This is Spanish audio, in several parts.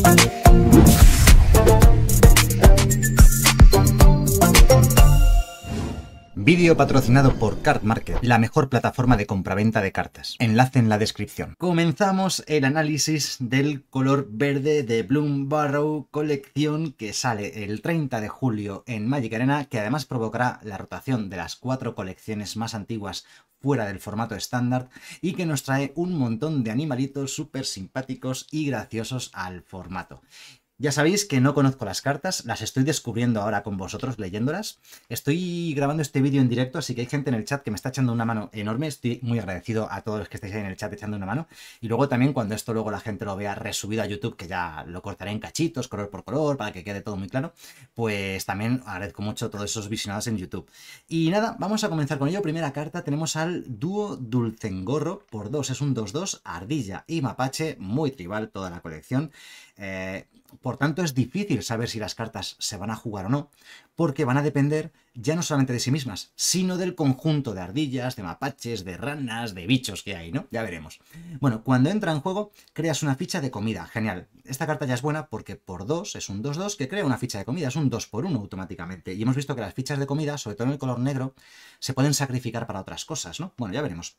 Thank you. Vídeo patrocinado por Card Market, la mejor plataforma de compraventa de cartas. Enlace en la descripción. Comenzamos el análisis del color verde de Bloom Barrow colección que sale el 30 de julio en Magic Arena, que además provocará la rotación de las cuatro colecciones más antiguas fuera del formato estándar y que nos trae un montón de animalitos súper simpáticos y graciosos al formato. Ya sabéis que no conozco las cartas, las estoy descubriendo ahora con vosotros leyéndolas. Estoy grabando este vídeo en directo, así que hay gente en el chat que me está echando una mano enorme. Estoy muy agradecido a todos los que estáis ahí en el chat echando una mano. Y luego también cuando esto luego la gente lo vea resubido a YouTube, que ya lo cortaré en cachitos, color por color, para que quede todo muy claro, pues también agradezco mucho todos esos visionados en YouTube. Y nada, vamos a comenzar con ello. Primera carta, tenemos al dúo Dulcengorro por 2, es un 2-2, Ardilla y Mapache, muy tribal toda la colección. Eh, por tanto, es difícil saber si las cartas se van a jugar o no, porque van a depender ya no solamente de sí mismas, sino del conjunto de ardillas, de mapaches, de ranas, de bichos que hay, ¿no? Ya veremos. Bueno, cuando entra en juego, creas una ficha de comida. Genial. Esta carta ya es buena porque por 2 es un 2-2 que crea una ficha de comida. Es un 2 por 1 automáticamente. Y hemos visto que las fichas de comida, sobre todo en el color negro, se pueden sacrificar para otras cosas, ¿no? Bueno, ya veremos.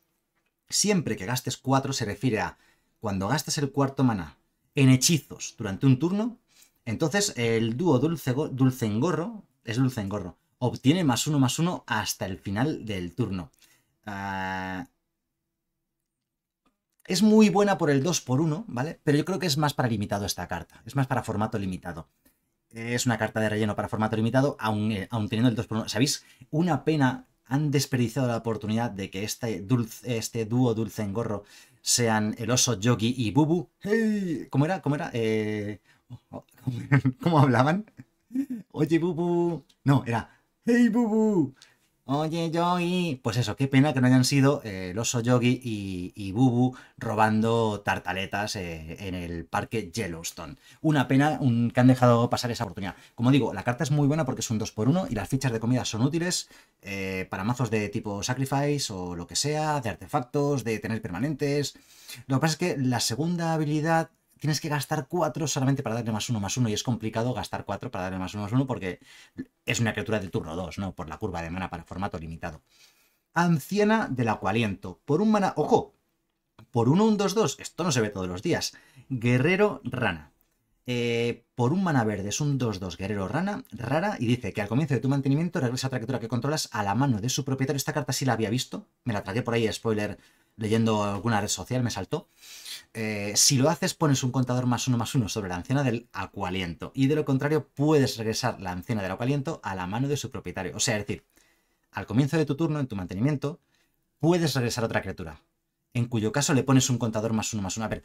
Siempre que gastes 4 se refiere a cuando gastes el cuarto maná en hechizos durante un turno, entonces el dúo Dulce, gorro. es gorro. obtiene más uno más uno hasta el final del turno. Ah, es muy buena por el 2x1, ¿vale? Pero yo creo que es más para limitado esta carta, es más para formato limitado. Es una carta de relleno para formato limitado, aun, eh, teniendo el 2x1. ¿Sabéis? Una pena, han desperdiciado la oportunidad de que este, dulce, este dúo sean el oso, Yogi y Bubu. ¡Hey! ¿Cómo era? ¿Cómo era? Eh, ¿Cómo hablaban? Oye, Bubu. No, era. ¡Hey, Bubu! Oye, Yogi. Pues eso, qué pena que no hayan sido eh, el oso Yogi y, y Bubu robando tartaletas eh, en el parque Yellowstone. Una pena un, que han dejado pasar esa oportunidad. Como digo, la carta es muy buena porque es un 2x1 y las fichas de comida son útiles eh, para mazos de tipo Sacrifice o lo que sea, de artefactos, de tener permanentes. Lo que pasa es que la segunda habilidad tienes que gastar 4 solamente para darle más 1, más 1, y es complicado gastar 4 para darle más 1, más 1, porque es una criatura del turno 2, ¿no? Por la curva de mana para formato limitado. Anciana del Acualiento. Por un mana... ¡Ojo! Por uno 1, 2, 2. Esto no se ve todos los días. Guerrero Rana. Eh, por un mana verde es un 2-2 guerrero rana, rara y dice que al comienzo de tu mantenimiento regresa otra criatura que controlas a la mano de su propietario. Esta carta sí la había visto, me la tragué por ahí, spoiler, leyendo alguna red social, me saltó. Eh, si lo haces, pones un contador más uno más uno sobre la anciana del acualiento. Y de lo contrario, puedes regresar la anciana del acualiento a la mano de su propietario. O sea, es decir, al comienzo de tu turno, en tu mantenimiento, puedes regresar a otra criatura. En cuyo caso le pones un contador más uno más uno. A ver,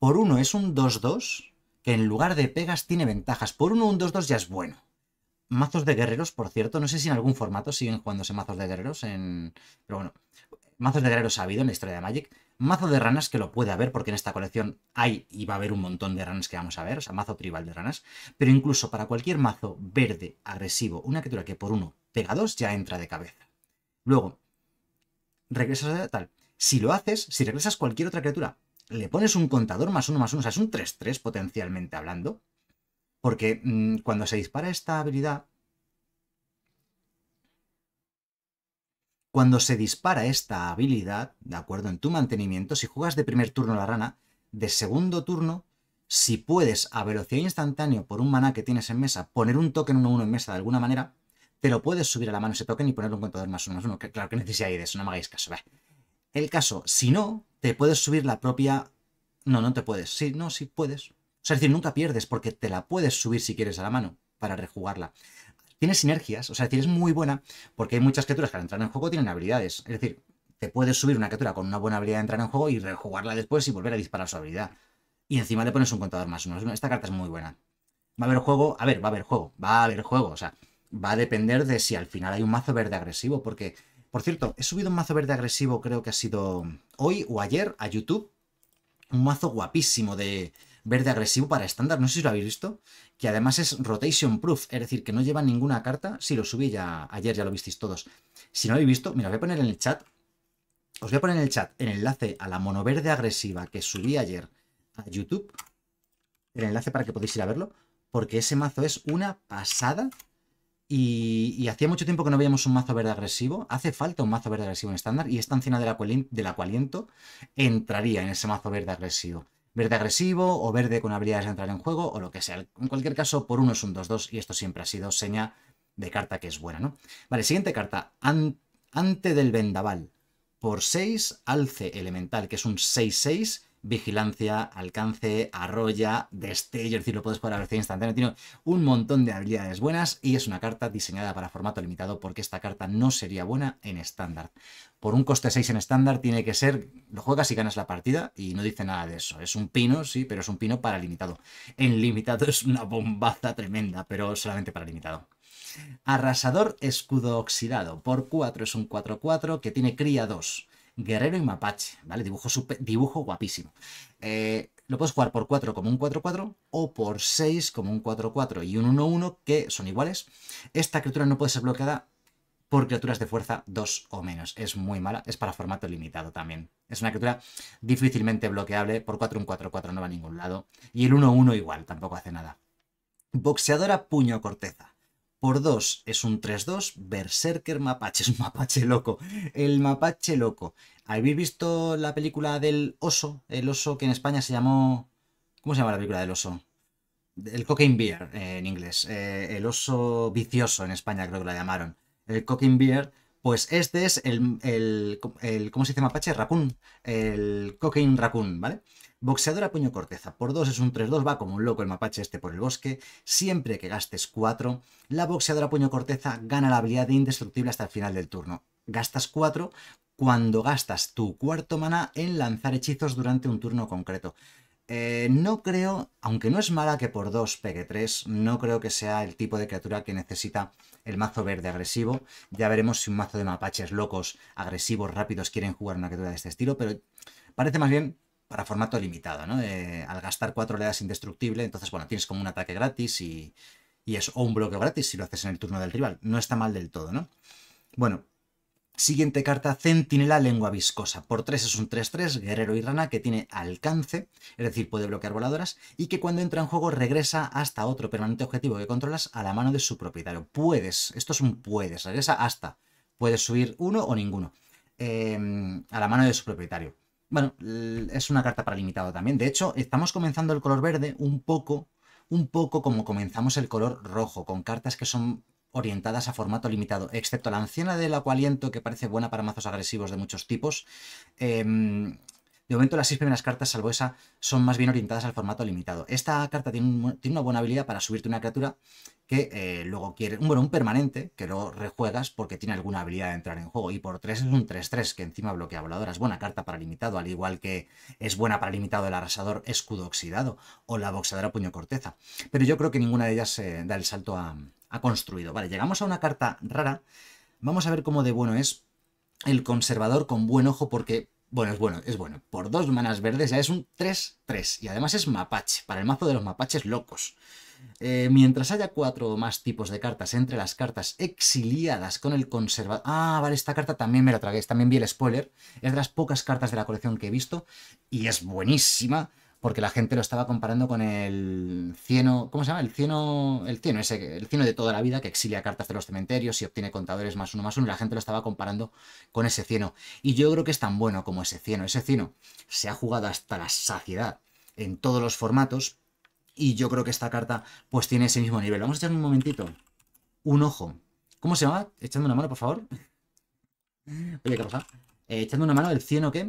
por uno es un 2-2, que en lugar de pegas tiene ventajas. Por uno, un 2-2 ya es bueno. Mazos de guerreros, por cierto, no sé si en algún formato siguen jugándose mazos de guerreros en. Pero bueno, mazos de guerreros ha habido en la historia de Magic Mazo de ranas que lo puede haber, porque en esta colección hay y va a haber un montón de ranas que vamos a ver, o sea, mazo tribal de ranas. Pero incluso para cualquier mazo verde, agresivo, una criatura que por uno pega dos ya entra de cabeza. Luego, regresas a tal. Si lo haces, si regresas cualquier otra criatura, le pones un contador más uno más uno, o sea, es un 3-3 potencialmente hablando. Porque mm, cuando se dispara esta habilidad, Cuando se dispara esta habilidad, de acuerdo, en tu mantenimiento, si juegas de primer turno la rana, de segundo turno, si puedes a velocidad instantánea por un maná que tienes en mesa, poner un token 1-1 en mesa de alguna manera, te lo puedes subir a la mano ese token y poner un contador más uno más uno. Que, claro que necesidad de eso, no me hagáis caso. El caso, si no, te puedes subir la propia. No, no te puedes. Sí, no, sí puedes. O sea, es decir, nunca pierdes porque te la puedes subir si quieres a la mano para rejugarla. Tiene sinergias, o sea, es muy buena, porque hay muchas criaturas que al entrar en juego tienen habilidades. Es decir, te puedes subir una criatura con una buena habilidad de entrar en juego y rejugarla después y volver a disparar su habilidad. Y encima le pones un contador más uno. Esta carta es muy buena. Va a haber juego, a ver, va a haber juego, va a haber juego. O sea, va a depender de si al final hay un mazo verde agresivo, porque, por cierto, he subido un mazo verde agresivo, creo que ha sido hoy o ayer, a YouTube. Un mazo guapísimo de verde agresivo para estándar, no sé si lo habéis visto que además es rotation proof, es decir, que no lleva ninguna carta. Si lo subí ya ayer, ya lo visteis todos. Si no lo habéis visto, mira, os voy a poner en el chat. Os voy a poner en el chat el enlace a la mono verde agresiva que subí ayer a YouTube. El enlace para que podáis ir a verlo. Porque ese mazo es una pasada. Y, hacía mucho tiempo que no veíamos un mazo verde agresivo. Hace falta un mazo verde agresivo en estándar. Y esta encina del la, entraría en ese mazo verde agresivo verde agresivo o verde con habilidades de entrar en juego o lo que sea. En cualquier caso, por uno es un 2-2 y esto siempre ha sido seña de carta que es buena, ¿no? Vale, siguiente carta. Ante del Vendaval. Por 6, Alce Elemental, que es un 6-6 vigilancia, alcance, Arroya, destello, es decir, lo puedes poner a velocidad instantánea, tiene un montón de habilidades buenas y es una carta diseñada para formato limitado porque esta carta no sería buena en estándar. Por un coste 6 en estándar tiene que ser, lo juegas y ganas la partida y no dice nada de eso. Es un pino, sí, pero es un pino para limitado. En limitado es una bombaza tremenda, pero solamente para limitado. Arrasador escudo oxidado por 4 es un 4-4 que tiene cría 2. Guerrero y Mapache, ¿vale? Dibujo, dibujo guapísimo. Eh, lo puedes jugar por 4 como un 4-4 o por 6 como un 4-4 y un 1-1 que son iguales. Esta criatura no puede ser bloqueada por criaturas de fuerza 2 o menos. Es muy mala, es para formato limitado también. Es una criatura difícilmente bloqueable, por 4 un 4-4 no va a ningún lado. Y el 1-1 igual, tampoco hace nada. Boxeadora puño corteza por 2 es un 3-2, Berserker Mapache, es un mapache loco, el mapache loco. ¿Habéis visto la película del oso? El oso que en España se llamó... ¿Cómo se llama la película del oso? El Cocaine bear, eh, en inglés, eh, el oso vicioso en España creo que la llamaron. El Cocaine bear, pues este es el, el, el ¿Cómo se dice mapache? Raccoon, el Cocaine Raccoon, ¿vale? Boxeadora puño corteza por 2 es un 3-2, va como un loco el mapache este por el bosque. Siempre que gastes 4, la boxeadora puño corteza gana la habilidad de indestructible hasta el final del turno. Gastas 4 cuando gastas tu cuarto mana en lanzar hechizos durante un turno concreto. Eh, no creo, aunque no es mala que por 2 pegue 3, no creo que sea el tipo de criatura que necesita el mazo verde agresivo. Ya veremos si un mazo de mapaches locos, agresivos, rápidos quieren jugar una criatura de este estilo, pero parece más bien para formato limitado, ¿no? al gastar cuatro oleadas indestructible, entonces, bueno, tienes como un ataque gratis y, es o un bloqueo gratis si lo haces en el turno del rival. No está mal del todo, ¿no? Bueno, Siguiente carta, Centinela Lengua Viscosa. Por 3 es un 3-3, guerrero y rana, que tiene alcance, es decir, puede bloquear voladoras, y que cuando entra en juego regresa hasta otro permanente objetivo que controlas a la mano de su propietario. Puedes, esto es un puedes, regresa hasta. Puedes subir uno o ninguno eh, a la mano de su propietario. Bueno, es una carta para limitado también. De hecho, estamos comenzando el color verde un poco, un poco como comenzamos el color rojo, con cartas que son orientadas a formato limitado, excepto la anciana del acualiento, que parece buena para mazos agresivos de muchos tipos. Em, de momento las seis primeras cartas, salvo esa, son más bien orientadas al formato limitado. Esta carta tiene una buena habilidad para subirte una criatura que eh, luego quiere, bueno, un permanente que lo rejuegas porque tiene alguna habilidad de entrar en juego. Y por 3 es un 3-3 que encima bloquea voladoras. Buena carta para limitado, al igual que es buena para limitado el arrasador escudo oxidado o la boxeadora puño corteza. Pero yo creo que ninguna de ellas eh, da el salto a, construido. Vale, llegamos a una carta rara. Vamos a ver cómo de bueno es el conservador con buen ojo porque bueno, es bueno, es bueno. Por dos manas verdes ya es un 3-3. Y además es mapache, para el mazo de los mapaches locos. Eh, mientras haya cuatro o más tipos de cartas entre las cartas exiliadas con el conservador... Ah, vale, esta carta también me la tragué, también vi el spoiler. Es de las pocas cartas de la colección que he visto y es buenísima porque la gente lo estaba comparando con el cieno, ¿cómo se llama? El cieno, el cieno ese, el cieno de toda la vida que exilia cartas de los cementerios y obtiene contadores más uno más uno, y la gente lo estaba comparando con ese cieno. Y yo creo que es tan bueno como ese cieno. Ese cieno se ha jugado hasta la saciedad en todos los formatos y yo creo que esta carta pues tiene ese mismo nivel. Vamos a echar un momentito un ojo. ¿Cómo se llama? Echando una mano, por favor. Oye, ¿qué pasa? Eh, Echando una mano, el cieno que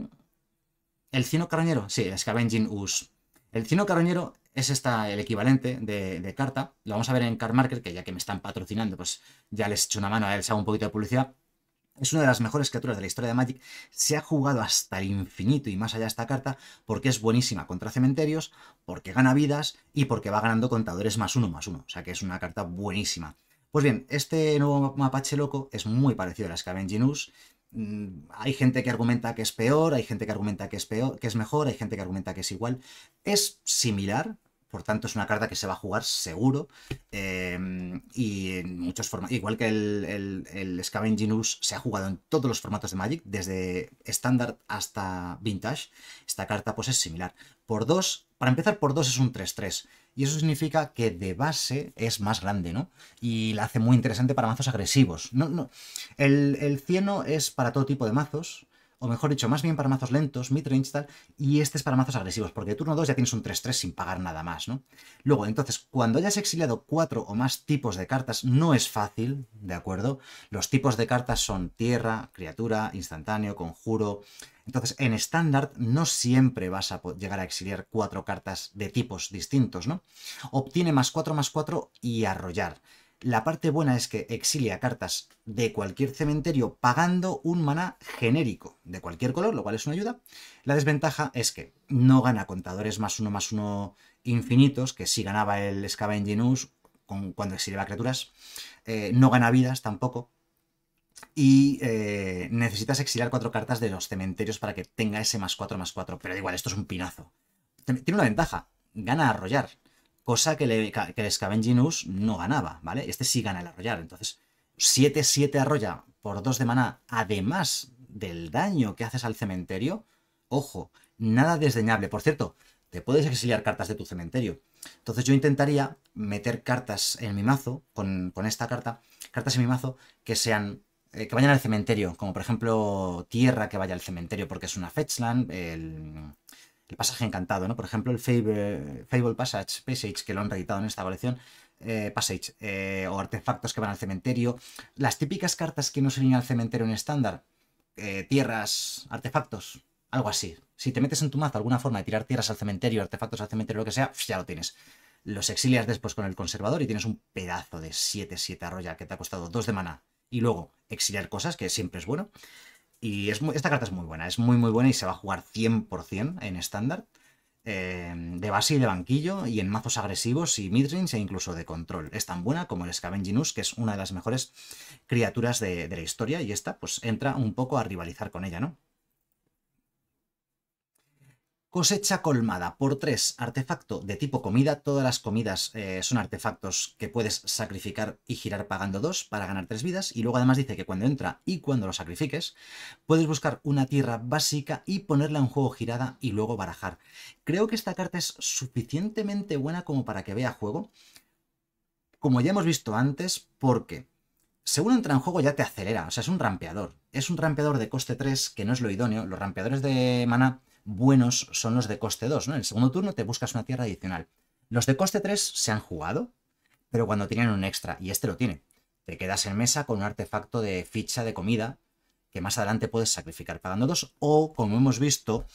el cino carroñero, sí, el Scavenging Us. El cino carroñero es esta, el equivalente de, carta. Lo vamos a ver en car que ya que me están patrocinando, pues ya les echo una mano, a se hago un poquito de publicidad. Es una de las mejores criaturas de la historia de Magic. Se ha jugado hasta el infinito y más allá esta carta porque es buenísima contra cementerios, porque gana vidas y porque va ganando contadores más uno más uno. O sea que es una carta buenísima. Pues bien, este nuevo mapache loco es muy parecido a la Scavenging Us Mm, hay gente que argumenta que es peor, hay gente que argumenta que es peor, que es mejor, hay gente que argumenta que es igual. Es similar, por tanto es una carta que se va a jugar seguro em, y en muchos formatos, igual que el, el, el se ha jugado en todos los formatos de Magic, desde estándar hasta vintage, esta carta pues es similar. Por dos, para empezar por dos es un 3-3 y eso significa que de base es más grande, ¿no? Y la hace muy interesante para mazos agresivos. No, no. El, el cieno es para todo tipo de mazos, o mejor dicho, más bien para mazos lentos, midrange tal, y este es para mazos agresivos, porque de turno 2 ya tienes un 3-3 sin pagar nada más, ¿no? Luego, entonces, cuando hayas exiliado cuatro o más tipos de cartas, no es fácil, ¿de acuerdo? Los tipos de cartas son tierra, criatura, instantáneo, conjuro. Entonces, en estándar no siempre vas a llegar a exiliar cuatro cartas de tipos distintos, ¿no? Obtiene más 4 más 4 y arrollar. La parte buena es que exilia cartas de cualquier cementerio pagando un maná genérico de cualquier color, lo cual es una ayuda. La desventaja es que no gana contadores más uno más uno infinitos, que sí ganaba el Scava con cuando exiliaba criaturas. Eh, no gana vidas tampoco, y eh, necesitas exiliar cuatro cartas de los cementerios para que tenga ese más 4 más 4. Pero igual, esto es un pinazo. Tiene una ventaja, gana a arrollar cosa que, le, el Scavenginus no ganaba, ¿vale? Este sí gana el arrollar, entonces 7-7 arrolla por 2 de maná, además del daño que haces al cementerio, ojo, nada desdeñable. Por cierto, te puedes exiliar cartas de tu cementerio. Entonces yo intentaría meter cartas en mi mazo, con, esta carta, cartas en mi mazo que sean eh, que vayan al cementerio, como por ejemplo tierra que vaya al cementerio porque es una fetchland, el el pasaje encantado, ¿no? Por ejemplo, el Fable, Passage, Passage, que lo han reeditado en esta colección, eh, Passage, eh, o artefactos que van al cementerio, las típicas cartas que no se al cementerio en estándar, eh, tierras, artefactos, algo así. Si te metes en tu mazo alguna forma de tirar tierras al cementerio, artefactos al cementerio, lo que sea, ya lo tienes. Los exilias después con el conservador y tienes un pedazo de 7-7 arroya que te ha costado 2 de maná. Y luego exiliar cosas, que siempre es bueno. Y es esta carta es muy buena, es muy muy buena y se va a jugar 100% en estándar, eh, de base y de banquillo, y en mazos agresivos y midrange e incluso de control. Es tan buena como el Scavenginus, que es una de las mejores criaturas de, de la historia, y esta pues entra un poco a rivalizar con ella, ¿no? Cosecha colmada por 3, artefacto de tipo comida. Todas las comidas eh, son artefactos que puedes sacrificar y girar pagando 2 para ganar 3 vidas. Y luego además dice que cuando entra y cuando lo sacrifiques, puedes buscar una tierra básica y ponerla en juego girada y luego barajar. Creo que esta carta es suficientemente buena como para que vea juego. Como ya hemos visto antes, porque según entra en juego ya te acelera. O sea, es un rampeador. Es un rampeador de coste 3 que no es lo idóneo. Los rampeadores de maná buenos son los de coste 2, ¿no? En el segundo turno te buscas una tierra adicional. Los de coste 3 se han jugado, pero cuando tienen un extra, y este lo tiene. Te quedas en mesa con un artefacto de ficha de comida que más adelante puedes sacrificar pagando 2, o como hemos visto,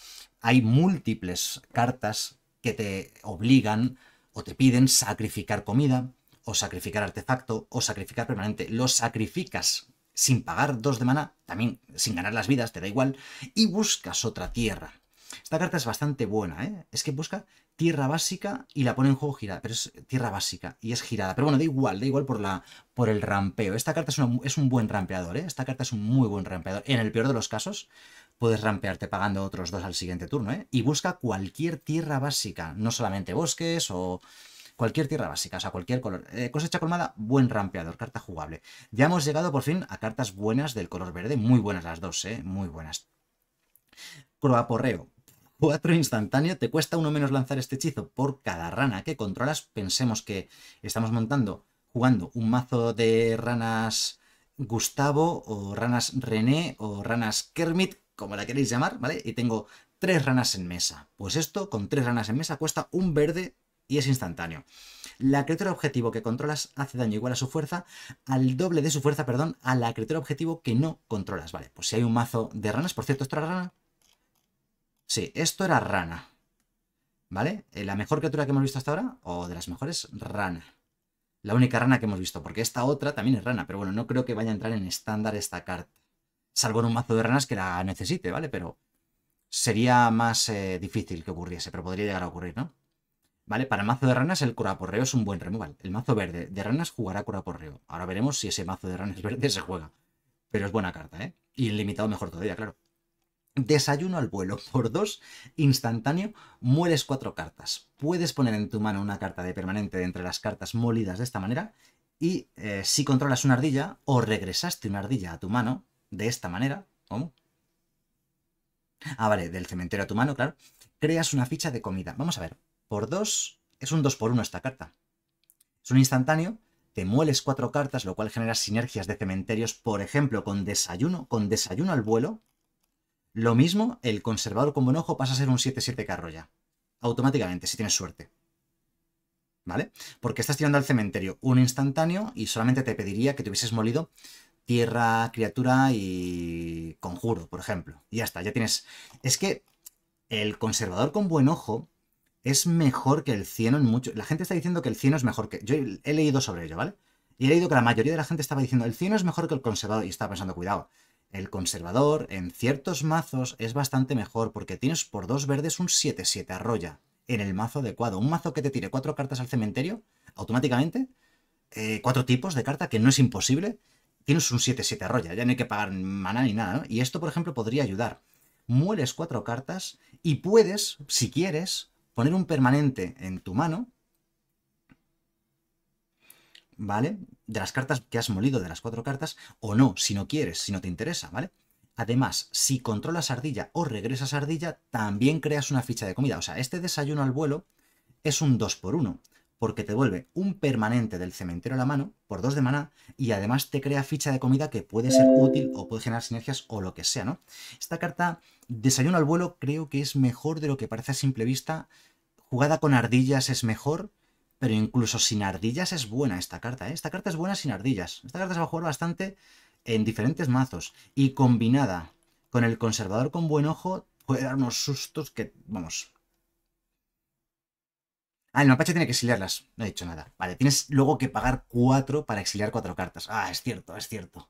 hay múltiples cartas que te obligan o te piden sacrificar comida, o sacrificar artefacto, o sacrificar permanente. Lo sacrificas sin pagar dos de mana, también sin ganar las vidas, te da igual, y buscas otra tierra. Esta carta es bastante buena, ¿eh? Es que busca tierra básica y la pone en juego girada, pero es tierra básica y es girada. Pero bueno, da igual, da igual por, la, por el rampeo. Esta carta es, es un buen rampeador, ¿eh? Esta carta es un muy buen rampeador. En el peor de los casos, puedes rampearte pagando otros dos al siguiente turno, ¿eh? Y busca cualquier tierra básica, no solamente bosques o cualquier tierra básica, o sea, cualquier color. Eh, cosecha colmada, buen rampeador, carta jugable. Ya hemos llegado por fin a cartas buenas del color verde, muy buenas las dos, ¿eh? Muy buenas. porreo 4 instantáneo, te cuesta uno menos lanzar este hechizo por cada rana que controlas. Pensemos que estamos montando, jugando un mazo de ranas Gustavo o ranas René o ranas Kermit, como la queréis llamar, ¿vale? Y tengo tres ranas en mesa. Pues esto, con tres ranas en mesa, cuesta un verde y es instantáneo. La criatura objetivo que controlas hace daño igual a su fuerza, al doble de su fuerza, perdón, a la criatura objetivo que no controlas. Vale, pues si hay un mazo de ranas, por cierto, otra rana Sí, esto era rana. ¿Vale? Eh, la mejor criatura que hemos visto hasta ahora, o de las mejores, rana. La única rana que hemos visto, porque esta otra también es rana, pero bueno, no creo que vaya a entrar en estándar esta carta. Salvo en un mazo de ranas que la necesite, ¿vale? Pero sería más eh, difícil que ocurriese, pero podría llegar a ocurrir, ¿no? ¿Vale? Para el mazo de ranas el cura reo es un buen removal. El mazo verde de ranas jugará cura reo. Ahora veremos si ese mazo de ranas verde se juega. Pero es buena carta, ¿eh? Y limitado mejor todavía, claro. Desayuno al vuelo por dos, instantáneo, mueles cuatro cartas. Puedes poner en tu mano una carta de permanente de entre las cartas molidas de esta manera y eh, si controlas una ardilla o regresaste una ardilla a tu mano de esta manera, ¿cómo? Ah, vale, del cementerio a tu mano, claro. Creas una ficha de comida. Vamos a ver, por dos, es un 2 por 1 esta carta. Es un instantáneo, te mueles cuatro cartas, lo cual genera sinergias de cementerios, por ejemplo, con desayuno, con desayuno al vuelo, lo mismo, el conservador con buen ojo pasa a ser un 7-7 carro ya. Automáticamente, si tienes suerte. ¿Vale? Porque estás tirando al cementerio un instantáneo y solamente te pediría que te hubieses molido tierra, criatura y conjuro, por ejemplo. Y ya está, ya tienes... Es que el conservador con buen ojo es mejor que el cieno en mucho... La gente está diciendo que el cieno es mejor que... Yo he leído sobre ello, ¿vale? Y he leído que la mayoría de la gente estaba diciendo, el cieno es mejor que el conservador. Y estaba pensando, cuidado, el conservador en ciertos mazos es bastante mejor porque tienes por dos verdes un 7-7 arroya en el mazo adecuado. Un mazo que te tire cuatro cartas al cementerio automáticamente, eh, cuatro tipos de carta, que no es imposible, tienes un 7-7 arroya, ya no hay que pagar maná ni nada. ¿no? Y esto, por ejemplo, podría ayudar. Mueles cuatro cartas y puedes, si quieres, poner un permanente en tu mano ¿vale? De las cartas que has molido, de las cuatro cartas, o no, si no quieres, si no te interesa, ¿vale? Además, si controlas ardilla o regresas ardilla, también creas una ficha de comida. O sea, este desayuno al vuelo es un 2x1, porque te vuelve un permanente del cementerio a la mano por 2 de maná y además te crea ficha de comida que puede ser útil o puede generar sinergias o lo que sea, ¿no? Esta carta, desayuno al vuelo, creo que es mejor de lo que parece a simple vista. Jugada con ardillas es mejor pero incluso sin ardillas es buena esta carta, ¿eh? Esta carta es buena sin ardillas. Esta carta se va a jugar bastante en diferentes mazos. Y combinada con el conservador con buen ojo, puede dar unos sustos que... Vamos. Ah, el mapache tiene que exiliarlas. No he dicho nada. Vale, tienes luego que pagar 4 para exiliar 4 cartas. Ah, es cierto, es cierto.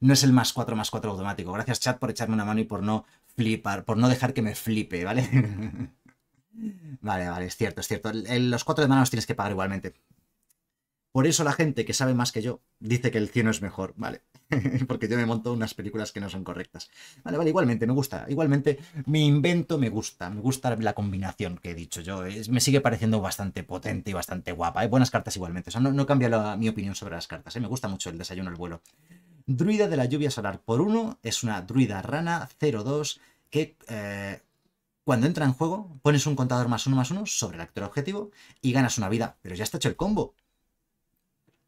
No es el más 4 más 4 automático. Gracias, chat, por echarme una mano y por no flipar, por no dejar que me flipe, ¿vale? Vale, vale, es cierto, es cierto. Los cuatro de manos los tienes que pagar igualmente. Por eso la gente que sabe más que yo dice que el cielo es mejor, vale. Porque yo me monto unas películas que no son correctas. Vale, vale, igualmente, me gusta. Igualmente, mi invento me gusta. Me gusta la combinación que he dicho yo. Es, me sigue pareciendo bastante potente y bastante guapa. hay Buenas cartas igualmente. O sea, no, cambia la, mi opinión sobre las cartas. ¿eh? Me gusta mucho el desayuno al vuelo. Druida de la lluvia solar por uno. Es una druida rana 0-2 que eh, cuando entra en juego, pones un contador más uno más uno sobre el actor objetivo y ganas una vida. Pero ya está hecho el combo.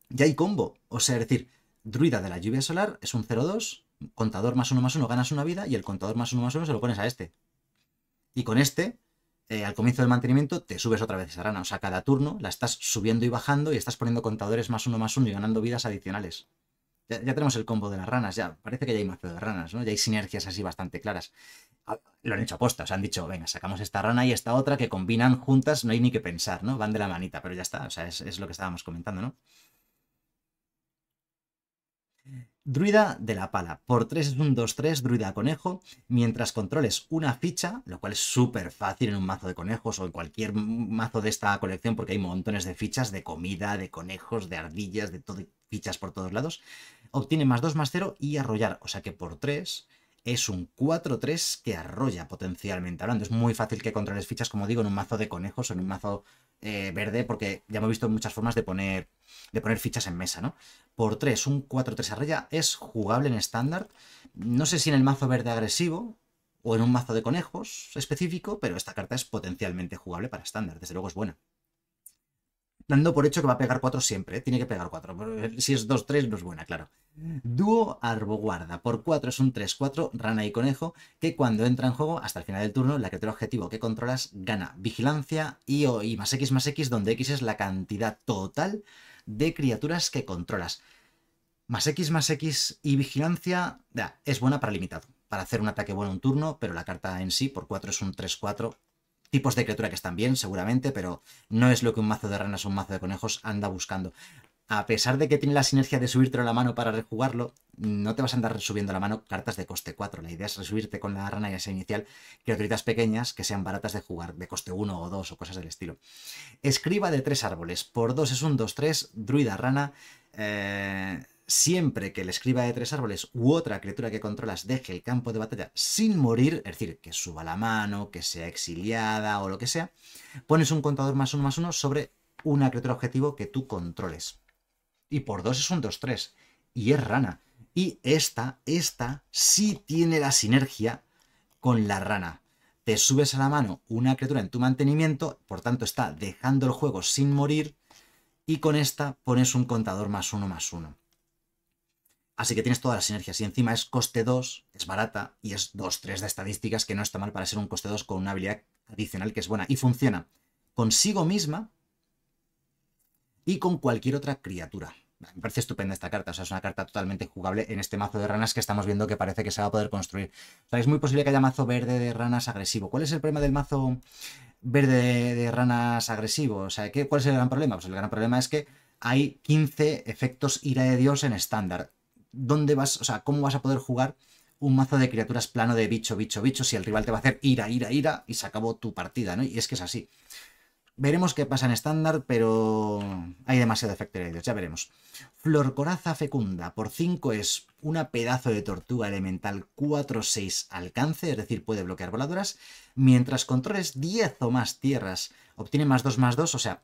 Ya hay combo. O sea, es decir, druida de la lluvia solar es un 0-2, contador más uno más uno ganas una vida y el contador más uno más uno se lo pones a este. Y con este, eh, al comienzo del mantenimiento, te subes otra vez esa rana. O sea, cada turno la estás subiendo y bajando y estás poniendo contadores más uno más uno y ganando vidas adicionales. Ya, tenemos el combo de las ranas, ya parece que ya hay más de ranas, ¿no? Ya hay sinergias así bastante claras. Ah, lo han hecho aposta, o sea, han dicho, venga, sacamos esta rana y esta otra que combinan juntas, no hay ni que pensar, ¿no? Van de la manita, pero ya está, o sea, es, lo que estábamos comentando, ¿no? Druida de la pala. Por 3 es un 2-3, druida conejo. Mientras controles una ficha, lo cual es súper fácil en un mazo de conejos o en cualquier mazo de esta colección, porque hay montones de fichas de comida, de conejos, de ardillas, de todo, fichas por todos lados, obtiene más 2 más 0 y arrollar. O sea que por 3 es un 4-3 que arrolla potencialmente hablando. Es muy fácil que controles fichas, como digo, en un mazo de conejos o en un mazo eh, verde, porque ya hemos visto muchas formas de poner, de poner fichas en mesa, ¿no? Por 3, un 4-3 arrolla es jugable en estándar. No sé si en el mazo verde agresivo o en un mazo de conejos específico, pero esta carta es potencialmente jugable para estándar, desde luego es buena dando por hecho que va a pegar 4 siempre. ¿eh? Tiene que pegar 4. Si es 2-3 no es buena, claro. Dúo Arboguarda. Por 4 es un 3-4, rana y conejo, que cuando entra en juego, hasta el final del turno, la criatura objetivo que controlas gana vigilancia y, y más X más X, donde X es la cantidad total de criaturas que controlas. Más X más X y vigilancia ya, es buena para limitado, para hacer un ataque bueno un turno, pero la carta en sí por 4 es un 3-4 tipos de criatura que están bien, seguramente, pero no es lo que un mazo de ranas o un mazo de conejos anda buscando. A pesar de que tiene la sinergia de subírtelo a la mano para rejugarlo, no te vas a andar subiendo a la mano cartas de coste 4. La idea es resubirte con la rana y ese inicial criaturitas pequeñas que sean baratas de jugar, de coste 1 o 2 o cosas del estilo. Escriba de tres árboles, por 2 es un 2-3, druida rana. Eh siempre que el escriba de tres árboles u otra criatura que controlas deje el campo de batalla sin morir, es decir, que suba la mano, que sea exiliada o lo que sea, pones un contador más uno más uno sobre una criatura objetivo que tú controles. Y por dos es un 2-3. Y es rana. Y esta, esta, sí tiene la sinergia con la rana. Te subes a la mano una criatura en tu mantenimiento, por tanto está dejando el juego sin morir, y con esta pones un contador más uno más uno. Así que tienes todas las sinergias. Y encima es coste 2, es barata y es 2-3 de estadísticas, que no está mal para ser un coste 2 con una habilidad adicional que es buena. Y funciona consigo misma y con cualquier otra criatura. Me parece estupenda esta carta, o sea, es una carta totalmente jugable en este mazo de ranas que estamos viendo que parece que se va a poder construir. es muy posible que haya mazo verde de ranas agresivo. ¿Cuál es el problema del mazo verde de, ranas agresivo? O sea, ¿qué, ¿cuál es el gran problema? Pues el gran problema es que hay 15 efectos ira de Dios en estándar dónde vas, o sea, cómo vas a poder jugar un mazo de criaturas plano de bicho, bicho, bicho, si el rival te va a hacer ira, ira, ira y se acabó tu partida, ¿no? Y es que es así. Veremos qué pasa en estándar, pero hay demasiado efecto de ellos, ya veremos. Coraza fecunda, por 5 es una pedazo de tortuga elemental 4-6 alcance, es decir, puede bloquear voladoras, mientras controles 10 o más tierras, obtiene más 2 más 2, o sea,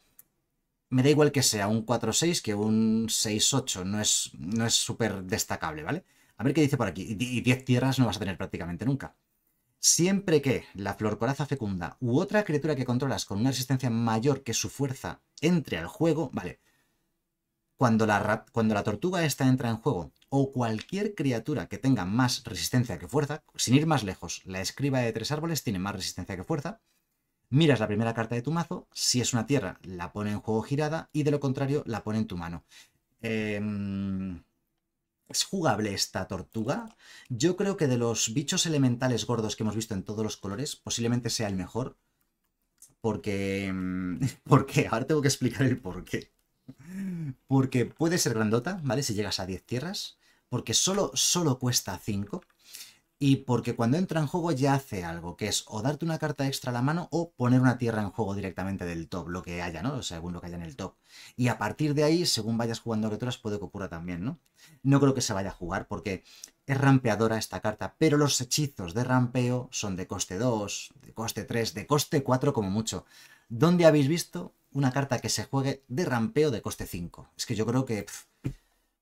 me da igual que sea un 4-6 que un 6-8, no es no súper destacable, ¿vale? A ver qué dice por aquí. Y 10 tierras no vas a tener prácticamente nunca. Siempre que la flor coraza fecunda u otra criatura que controlas con una resistencia mayor que su fuerza entre al juego, vale. Cuando la, cuando la tortuga esta entra en juego o cualquier criatura que tenga más resistencia que fuerza, sin ir más lejos, la escriba de tres árboles tiene más resistencia que fuerza, Miras la primera carta de tu mazo, si es una tierra, la pone en juego girada y de lo contrario la pone en tu mano. Em, ¿Es jugable esta tortuga? Yo creo que de los bichos elementales gordos que hemos visto en todos los colores, posiblemente sea el mejor. Porque... Em, ¿Por qué? Ahora tengo que explicar el por qué. Porque puede ser grandota, ¿vale? Si llegas a 10 tierras. Porque solo, solo cuesta 5 y porque cuando entra en juego ya hace algo, que es o darte una carta extra a la mano o poner una tierra en juego directamente del top, lo que haya, ¿no? O según lo que haya en el top. Y a partir de ahí, según vayas jugando criaturas, puede que ocurra también, ¿no? No creo que se vaya a jugar porque es rampeadora esta carta, pero los hechizos de rampeo son de coste 2, de coste 3, de coste 4 como mucho. ¿Dónde habéis visto una carta que se juegue de rampeo de coste 5? Es que yo creo que,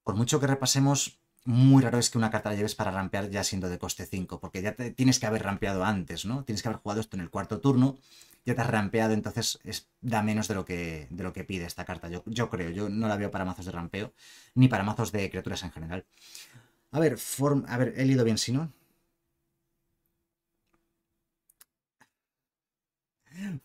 por mucho que repasemos muy raro es que una carta la lleves para rampear ya siendo de coste 5, porque ya tienes que haber rampeado antes, ¿no? Tienes que haber jugado esto en el cuarto turno, ya te has rampeado, entonces es, da menos de lo, que, de lo que pide esta carta, yo, yo creo. Yo no la veo para mazos de rampeo, ni para mazos de criaturas en general. A ver, a ver he leído bien, si no.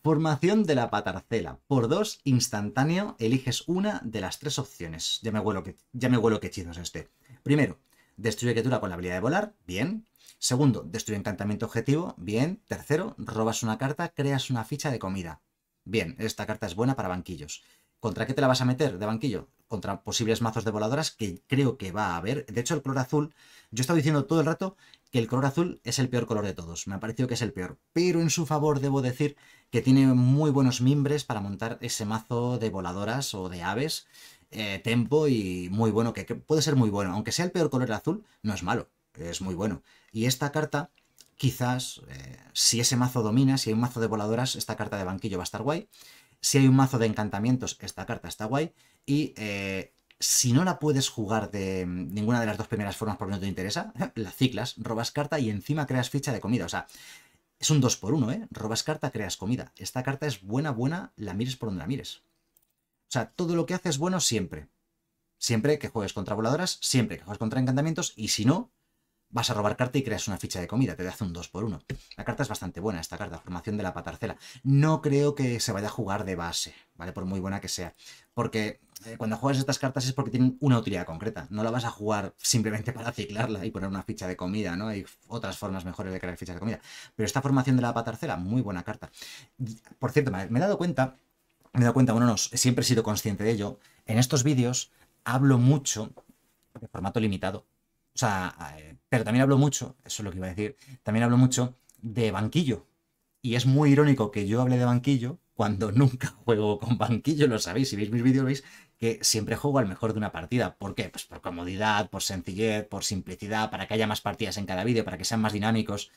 Formación de la patarcela. Por dos, instantáneo, eliges una de las tres opciones. Ya me huelo que, ya me es este. Primero, destruye criatura con la habilidad de volar. Bien. Segundo, destruye encantamiento objetivo. Bien. Tercero, robas una carta, creas una ficha de comida. Bien, esta carta es buena para banquillos. ¿Contra qué te la vas a meter de banquillo? Contra posibles mazos de voladoras que creo que va a haber. De hecho, el color azul, yo he estado diciendo todo el rato que el color azul es el peor color de todos, me ha parecido que es el peor, pero en su favor debo decir que tiene muy buenos mimbres para montar ese mazo de voladoras o de aves, eh, tempo y muy bueno, que, puede ser muy bueno, aunque sea el peor color azul, no es malo, es muy bueno. Y esta carta, quizás, eh, si ese mazo domina, si hay un mazo de voladoras, esta carta de banquillo va a estar guay, si hay un mazo de encantamientos, esta carta está guay, y... Eh, si no la puedes jugar de mm, ninguna de las dos primeras formas porque no te interesa, la ciclas, robas carta y encima creas ficha de comida. O sea, es un 2 por 1 ¿eh? Robas carta, creas comida. Esta carta es buena, buena, la mires por donde la mires. O sea, todo lo que hace es bueno siempre. Siempre que juegues contra voladoras, siempre que juegues contra encantamientos, y si no, vas a robar carta y creas una ficha de comida, te hace un 2 por 1 La carta es bastante buena, esta carta, formación de la patarcela. No creo que se vaya a jugar de base, ¿vale? Por muy buena que sea. Porque eh, cuando juegas estas cartas es porque tienen una utilidad concreta. No la vas a jugar simplemente para ciclarla y poner una ficha de comida, ¿no? Hay otras formas mejores de crear fichas de comida. Pero esta formación de la patarcela, muy buena carta. Por cierto, me he dado cuenta, me he dado cuenta, bueno, no, siempre he sido consciente de ello. En estos vídeos hablo mucho de formato limitado o sea, eh, pero también hablo mucho, eso es lo que iba a decir, también hablo mucho de banquillo. Y es muy irónico que yo hable de banquillo cuando nunca juego con banquillo, lo sabéis, si veis mis vídeos veis que siempre juego al mejor de una partida. ¿Por qué? Pues por comodidad, por sencillez, por simplicidad, para que haya más partidas en cada vídeo, para que sean más dinámicos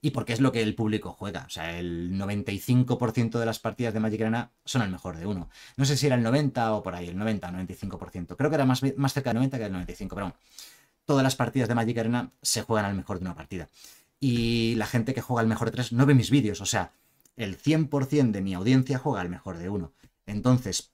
y porque es lo que el público juega. O sea, el 95% de las partidas de Magic Arena son al mejor de uno. No sé si era el 90 o por ahí, el 90 o 95%. Creo que era más, más cerca del 90 que del 95, pero bueno todas las partidas de Magic Arena se juegan al mejor de una partida. Y la gente que juega al mejor de tres no ve mis vídeos, o sea, el 100% de mi audiencia juega al mejor de uno. Entonces,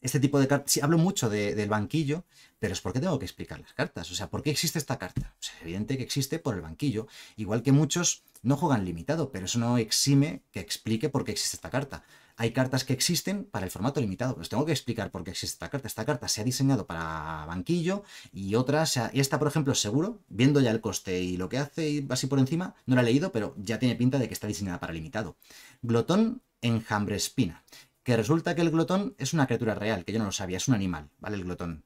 este tipo de cartas. Sí, hablo mucho del banquillo, pero es porque tengo que explicar las cartas. O sea, ¿por qué existe esta carta? es evidente que existe por el banquillo. Igual que muchos no juegan limitado, pero eso no exime que explique por qué existe esta carta hay cartas que existen para el formato limitado. Os tengo que explicar por qué existe esta carta. Esta carta se ha diseñado para banquillo y otras, Y esta por ejemplo seguro, viendo ya el coste y lo que hace y así por encima, no la he leído, pero ya tiene pinta de que está diseñada para limitado. Glotón enjambre espina. Que resulta que el glotón es una criatura real, que yo no lo sabía, es un animal, ¿vale? El glotón.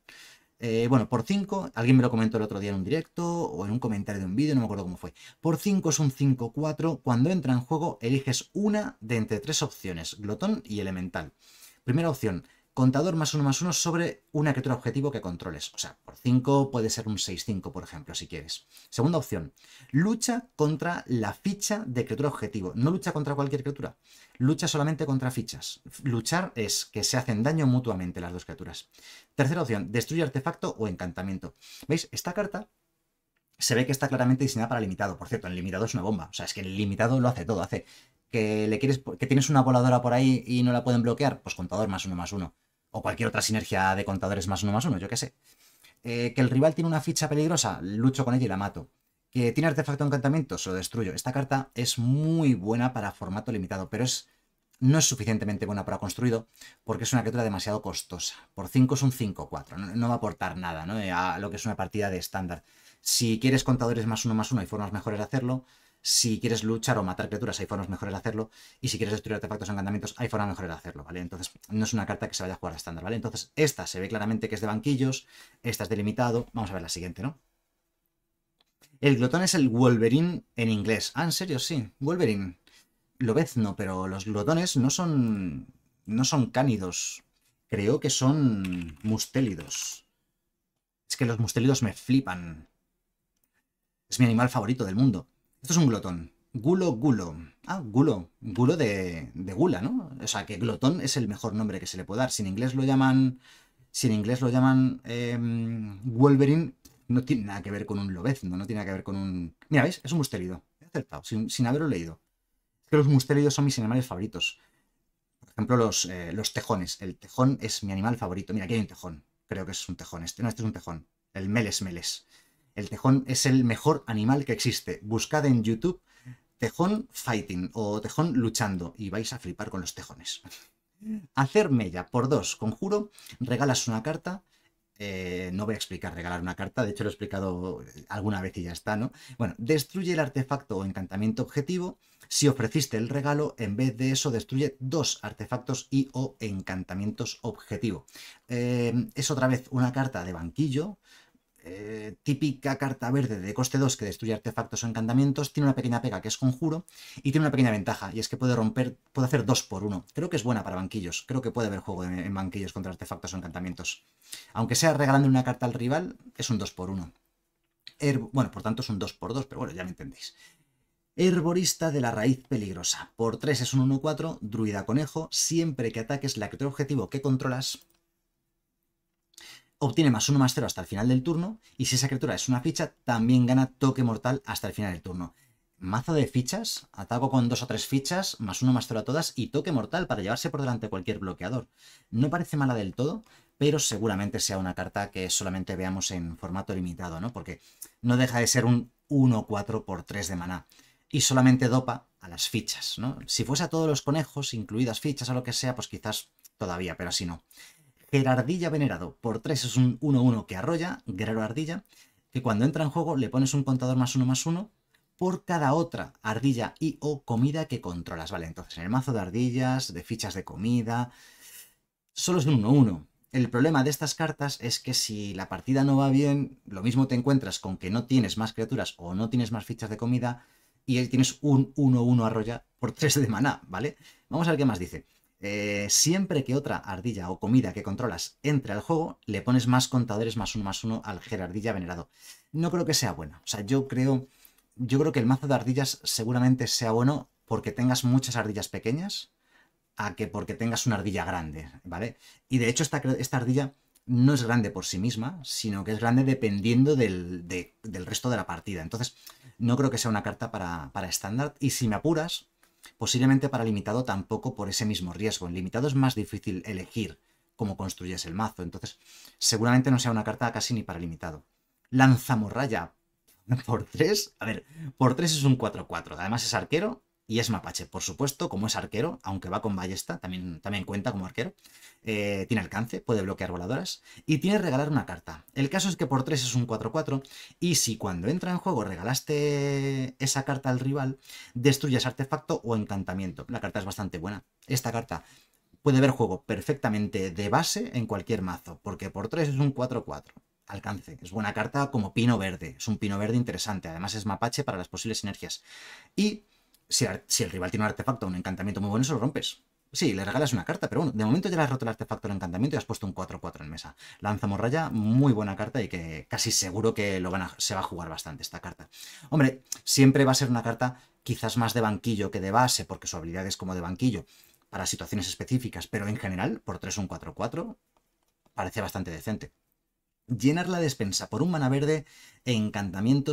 Eh, bueno, por 5, alguien me lo comentó el otro día en un directo o en un comentario de un vídeo, no me acuerdo cómo fue. Por 5 es un 5-4. Cuando entra en juego, eliges una de entre tres opciones, glotón y elemental. Primera opción, contador más uno más uno sobre una criatura objetivo que controles. O sea, por 5 puede ser un 6-5, por ejemplo, si quieres. Segunda opción, lucha contra la ficha de criatura objetivo. No lucha contra cualquier criatura, lucha solamente contra fichas. Luchar es que se hacen daño mutuamente las dos criaturas. Tercera opción, destruye artefacto o encantamiento. ¿Veis? Esta carta se ve que está claramente diseñada para limitado. Por cierto, el limitado es una bomba. O sea, es que el limitado lo hace todo. Hace que le quieres que tienes una voladora por ahí y no la pueden bloquear, pues contador más uno más uno o cualquier otra sinergia de contadores más uno más uno, yo qué sé. Eh, que el rival tiene una ficha peligrosa, lucho con ella y la mato. Que tiene artefacto de encantamiento, se lo destruyo. Esta carta es muy buena para formato limitado, pero es, no es suficientemente buena para construido porque es una criatura demasiado costosa. Por 5 es un 5-4, no, va a aportar nada ¿no? Eh, a lo que es una partida de estándar. Si quieres contadores más uno más uno, hay formas mejores de hacerlo. Si quieres luchar o matar criaturas, hay formas mejores de hacerlo. Y si quieres destruir artefactos o encantamientos, hay formas mejores de hacerlo, ¿vale? Entonces, no es una carta que se vaya a jugar a estándar, ¿vale? Entonces, esta se ve claramente que es de banquillos, esta es delimitado. Vamos a ver la siguiente, ¿no? El glotón es el Wolverine en inglés. Ah, en serio, sí. Wolverine. Lo ves, no, pero los glotones no son. no son cánidos. Creo que son mustélidos. Es que los mustélidos me flipan. Es mi animal favorito del mundo. Esto es un glotón. Gulo, gulo. Ah, gulo. Gulo de, gula, ¿no? O sea, que glotón es el mejor nombre que se le puede dar. Si en inglés lo llaman, si en inglés lo llaman em, Wolverine, no tiene nada que ver con un lobezno, no tiene nada que ver con un... Mira, ¿veis? Es un mustelido. He acertado, sin, haberlo leído. Es que los mustelidos son mis animales favoritos. Por ejemplo, los, eh, los tejones. El tejón es mi animal favorito. Mira, aquí hay un tejón. Creo que es un tejón este. No, este es un tejón. El meles meles. El tejón es el mejor animal que existe. Buscad en YouTube tejón fighting o tejón luchando y vais a flipar con los tejones. Hacer mella por dos, conjuro, regalas una carta. Eh, no voy a explicar regalar una carta, de hecho lo he explicado alguna vez y ya está, ¿no? Bueno, destruye el artefacto o encantamiento objetivo. Si ofreciste el regalo, en vez de eso, destruye dos artefactos y o encantamientos objetivo. Eh, es otra vez una carta de banquillo, eh, típica carta verde de coste 2 que destruye artefactos o encantamientos, tiene una pequeña pega que es conjuro y tiene una pequeña ventaja y es que puede romper, puede hacer 2 por 1. Creo que es buena para banquillos, creo que puede haber juego en, banquillos contra artefactos o encantamientos. Aunque sea regalando una carta al rival, es un 2 por 1. bueno, por tanto es un 2 por 2, pero bueno, ya me entendéis. Herborista de la raíz peligrosa. Por 3 es un 1-4, druida conejo. Siempre que ataques la criatura objetivo que controlas, obtiene más uno más cero hasta el final del turno, y si esa criatura es una ficha, también gana toque mortal hasta el final del turno. Mazo de fichas, ataco con dos o tres fichas, más uno más cero a todas, y toque mortal para llevarse por delante cualquier bloqueador. No parece mala del todo, pero seguramente sea una carta que solamente veamos en formato limitado, ¿no? Porque no deja de ser un 1-4 por 3 de maná. Y solamente dopa a las fichas, ¿no? Si fuese a todos los conejos, incluidas fichas o lo que sea, pues quizás todavía, pero así no ardilla Venerado. Por 3 es un 1-1 que arrolla, Guerrero Ardilla, que cuando entra en juego le pones un contador más 1 más 1 por cada otra ardilla y o comida que controlas. Vale, entonces en el mazo de ardillas, de fichas de comida, solo es un 1-1. El problema de estas cartas es que si la partida no va bien, lo mismo te encuentras con que no tienes más criaturas o no tienes más fichas de comida y tienes un 1-1 arrolla por 3 de maná, ¿vale? Vamos a ver qué más dice. Eh, siempre que otra ardilla o comida que controlas entre al juego, le pones más contadores más uno más uno al Gerardilla venerado. No creo que sea buena. O sea, yo creo, yo creo que el mazo de ardillas seguramente sea bueno porque tengas muchas ardillas pequeñas a que porque tengas una ardilla grande, ¿vale? Y de hecho esta, esta ardilla no es grande por sí misma, sino que es grande dependiendo del, del resto de la partida. Entonces, no creo que sea una carta para estándar. y si me apuras, Posiblemente para limitado tampoco por ese mismo riesgo. En limitado es más difícil elegir cómo construyes el mazo. Entonces, seguramente no sea una carta casi ni para limitado. Lanzamorraya por 3. A ver, por 3 es un 4-4. Además es arquero y es mapache, por supuesto, como es arquero, aunque va con ballesta, también, también cuenta como arquero. Eh, tiene alcance, puede bloquear voladoras y tiene regalar una carta. El caso es que por 3 es un 4-4 y si cuando entra en juego regalaste esa carta al rival, destruyes artefacto o encantamiento. La carta es bastante buena. Esta carta puede ver juego perfectamente de base en cualquier mazo, porque por 3 es un 4-4 alcance. Es buena carta como pino verde. Es un pino verde interesante. Además es mapache para las posibles sinergias. Y si, el rival tiene un artefacto, o un encantamiento muy bueno, se lo rompes. Sí, le regalas una carta, pero bueno, de momento ya le has roto el artefacto el encantamiento y has puesto un 4-4 en mesa. Lanza Morraya, muy buena carta y que casi seguro que lo van se va a jugar bastante esta carta. Hombre, siempre va a ser una carta quizás más de banquillo que de base, porque su habilidad es como de banquillo, para situaciones específicas, pero en general, por 3 un 4-4, parece bastante decente. Llenar la despensa por un mana verde e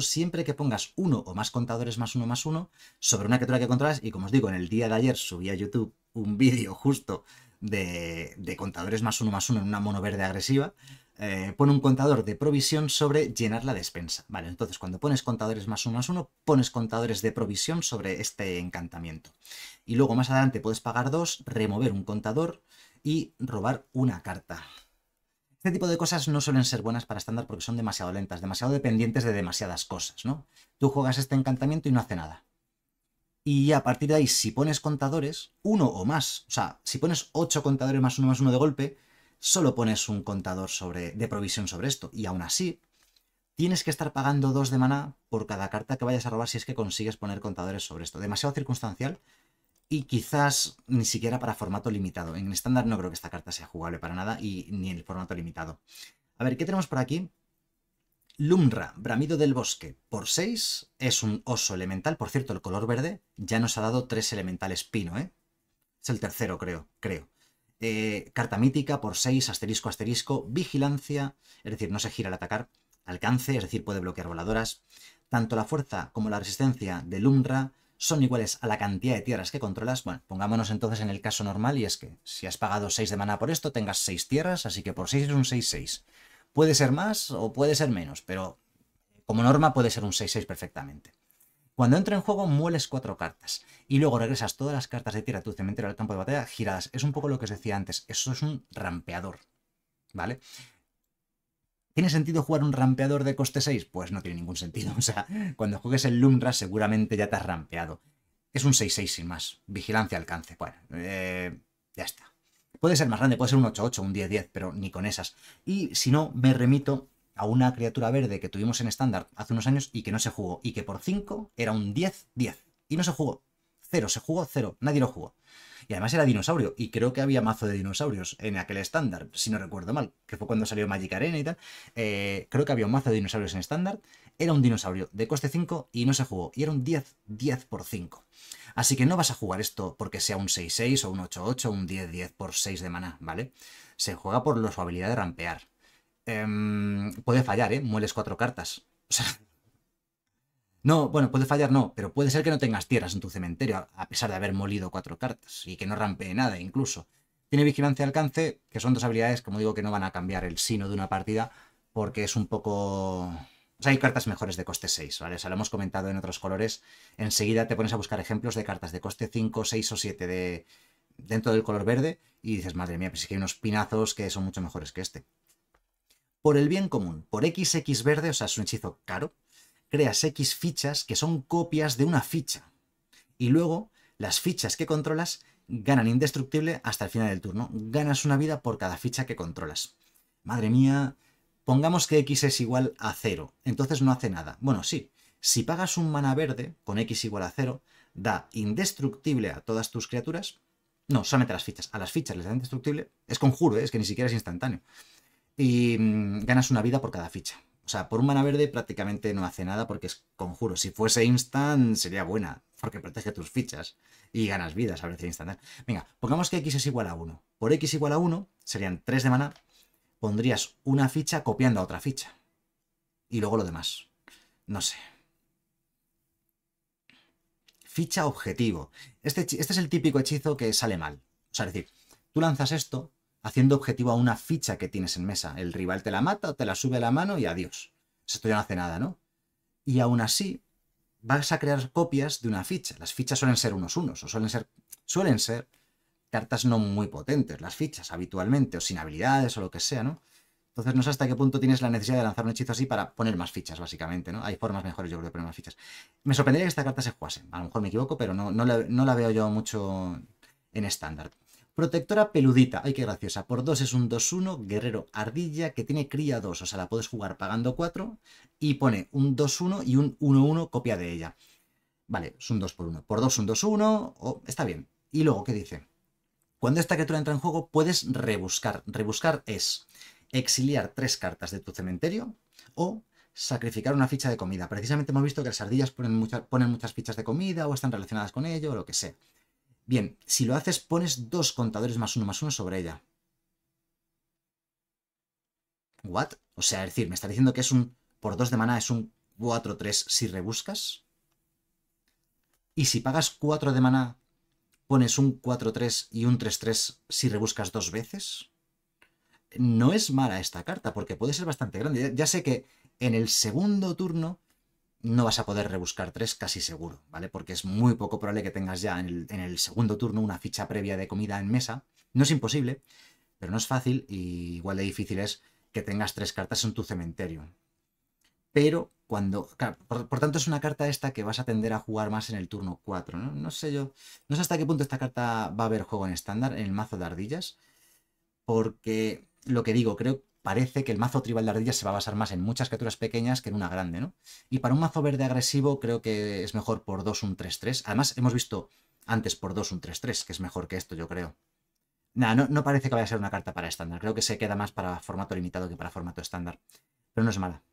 siempre que pongas uno o más contadores más uno más uno sobre una criatura que controlas. Y como os digo, en el día de ayer subí a YouTube un vídeo justo de, contadores más uno más uno en una mono verde agresiva. Eh, pone un contador de provisión sobre llenar la despensa. Vale, entonces cuando pones contadores más uno más uno, pones contadores de provisión sobre este encantamiento. Y luego más adelante puedes pagar dos, remover un contador y robar una carta. Este tipo de cosas no suelen ser buenas para estándar porque son demasiado lentas, demasiado dependientes de demasiadas cosas, ¿no? Tú juegas este encantamiento y no hace nada. Y a partir de ahí, si pones contadores, uno o más, o sea, si pones ocho contadores más uno más uno de golpe, solo pones un contador sobre, de provisión sobre esto. Y aún así, tienes que estar pagando dos de maná por cada carta que vayas a robar si es que consigues poner contadores sobre esto. Demasiado circunstancial y quizás ni siquiera para formato limitado. En estándar no creo que esta carta sea jugable para nada y ni en el formato limitado. A ver, ¿qué tenemos por aquí? Lumra, bramido del bosque, por 6, es un oso elemental. Por cierto, el color verde ya nos ha dado 3 elementales pino, ¿eh? Es el tercero, creo, creo. Eh, carta mítica, por 6, asterisco, asterisco, vigilancia, es decir, no se gira al atacar, alcance, es decir, puede bloquear voladoras. Tanto la fuerza como la resistencia de Lumra son iguales a la cantidad de tierras que controlas, bueno, pongámonos entonces en el caso normal y es que si has pagado 6 de mana por esto, tengas 6 tierras, así que por 6 es un 6-6. Puede ser más o puede ser menos, pero como norma puede ser un 6-6 perfectamente. Cuando entra en juego, mueles 4 cartas y luego regresas todas las cartas de tierra a tu cementerio al campo de batalla giradas. Es un poco lo que os decía antes, eso es un rampeador, ¿vale? ¿Tiene sentido jugar un rampeador de coste 6? Pues no tiene ningún sentido. O sea, cuando juegues el Lumra seguramente ya te has rampeado. Es un 6-6 sin más. Vigilancia alcance. Bueno, eh, ya está. Puede ser más grande, puede ser un 8-8, un 10-10, pero ni con esas. Y si no, me remito a una criatura verde que tuvimos en estándar hace unos años y que no se jugó. Y que por 5 era un 10-10. Y no se jugó. Cero, se jugó cero. Nadie lo jugó. Y además era dinosaurio. Y creo que había mazo de dinosaurios en aquel estándar, si no recuerdo mal, que fue cuando salió Magic Arena y tal. Eh, creo que había un mazo de dinosaurios en estándar. Era un dinosaurio de coste 5 y no se jugó. Y era un 10, 10 por 5. Así que no vas a jugar esto porque sea un 6-6 o un 8-8 o un 10-10 por 6 de maná, ¿vale? Se juega por su habilidad de rampear. Em, puede fallar, ¿eh? Mueles cuatro cartas. O sea, no, bueno, puede fallar, no, pero puede ser que no tengas tierras en tu cementerio, a pesar de haber molido cuatro cartas, y que no rampee nada incluso. Tiene vigilancia de alcance, que son dos habilidades, como digo, que no van a cambiar el sino de una partida, porque es un poco... O sea, hay cartas mejores de coste 6, ¿vale? O sea, lo hemos comentado en otros colores. Enseguida te pones a buscar ejemplos de cartas de coste 5, 6 o 7 de... dentro del color verde y dices, madre mía, pues es que hay unos pinazos que son mucho mejores que este. Por el bien común, por XX verde, o sea, es un hechizo caro, creas X fichas que son copias de una ficha. Y luego, las fichas que controlas ganan indestructible hasta el final del turno. Ganas una vida por cada ficha que controlas. Madre mía, pongamos que X es igual a 0, entonces no hace nada. Bueno, sí, si pagas un mana verde con X igual a 0, da indestructible a todas tus criaturas. No, solamente a las fichas. A las fichas les da indestructible. Es conjuro, ¿eh? es que ni siquiera es instantáneo. Y mm, ganas una vida por cada ficha. O sea, por un mana verde prácticamente no hace nada porque es conjuro. Si fuese instant sería buena, porque protege tus fichas y ganas vidas a ver si instant. Venga, pongamos que x es igual a 1. Por x igual a 1 serían 3 de mana. Pondrías una ficha copiando a otra ficha. Y luego lo demás. No sé. Ficha objetivo. Este, este es el típico hechizo que sale mal. O sea, es decir, tú lanzas esto haciendo objetivo a una ficha que tienes en mesa. El rival te la mata, o te la sube a la mano y adiós. Pues esto ya no hace nada, ¿no? Y aún así, vas a crear copias de una ficha. Las fichas suelen ser unos unos, o suelen ser, suelen ser cartas no muy potentes, las fichas habitualmente, o sin habilidades o lo que sea, ¿no? Entonces no sé hasta qué punto tienes la necesidad de lanzar un hechizo así para poner más fichas, básicamente, ¿no? Hay formas mejores, yo creo, de poner más fichas. Me sorprendería que esta carta se jugase. A lo mejor me equivoco, pero no, no la veo yo mucho en estándar. Protectora peludita, ay qué graciosa, por 2 es un 2-1, guerrero ardilla que tiene cría 2, o sea, la puedes jugar pagando 4 y pone un 2-1 y un 1-1 copia de ella. Vale, es un 2 por 1. Por 2 un 2-1, está bien. Y luego, ¿qué dice? Cuando esta criatura entra en juego, puedes rebuscar. Rebuscar es exiliar tres cartas de tu cementerio o sacrificar una ficha de comida. Precisamente hemos visto que las ardillas ponen muchas fichas de comida o están relacionadas con ello o lo que sea. Bien, si lo haces pones dos contadores más uno más uno sobre ella. ¿What? O sea, es decir, me está diciendo que es un... por dos de maná es un 4-3 si rebuscas. Y si pagas cuatro de maná, pones un 4-3 y un 3-3 si rebuscas dos veces. No es mala esta carta, porque puede ser bastante grande. Ya sé que en el segundo turno no vas a poder rebuscar tres casi seguro, ¿vale? Porque es muy poco probable que tengas ya en el, segundo turno una ficha previa de comida en mesa. No es imposible, pero no es fácil y igual de difícil es que tengas tres cartas en tu cementerio. Pero cuando... por, tanto es una carta esta que vas a tender a jugar más en el turno 4, ¿no? No sé yo... No sé hasta qué punto esta carta va a haber juego en estándar, en el mazo de ardillas, porque lo que digo, creo parece que el mazo tribal de ardillas se va a basar más en muchas criaturas pequeñas que en una grande, ¿no? Y para un mazo verde agresivo creo que es mejor por 2 un 3-3. Además, hemos visto antes por 2 un 3-3, que es mejor que esto, yo creo. Nada, no, no parece que vaya a ser una carta para estándar. Creo que se queda más para formato limitado que para formato estándar. Pero no es mala.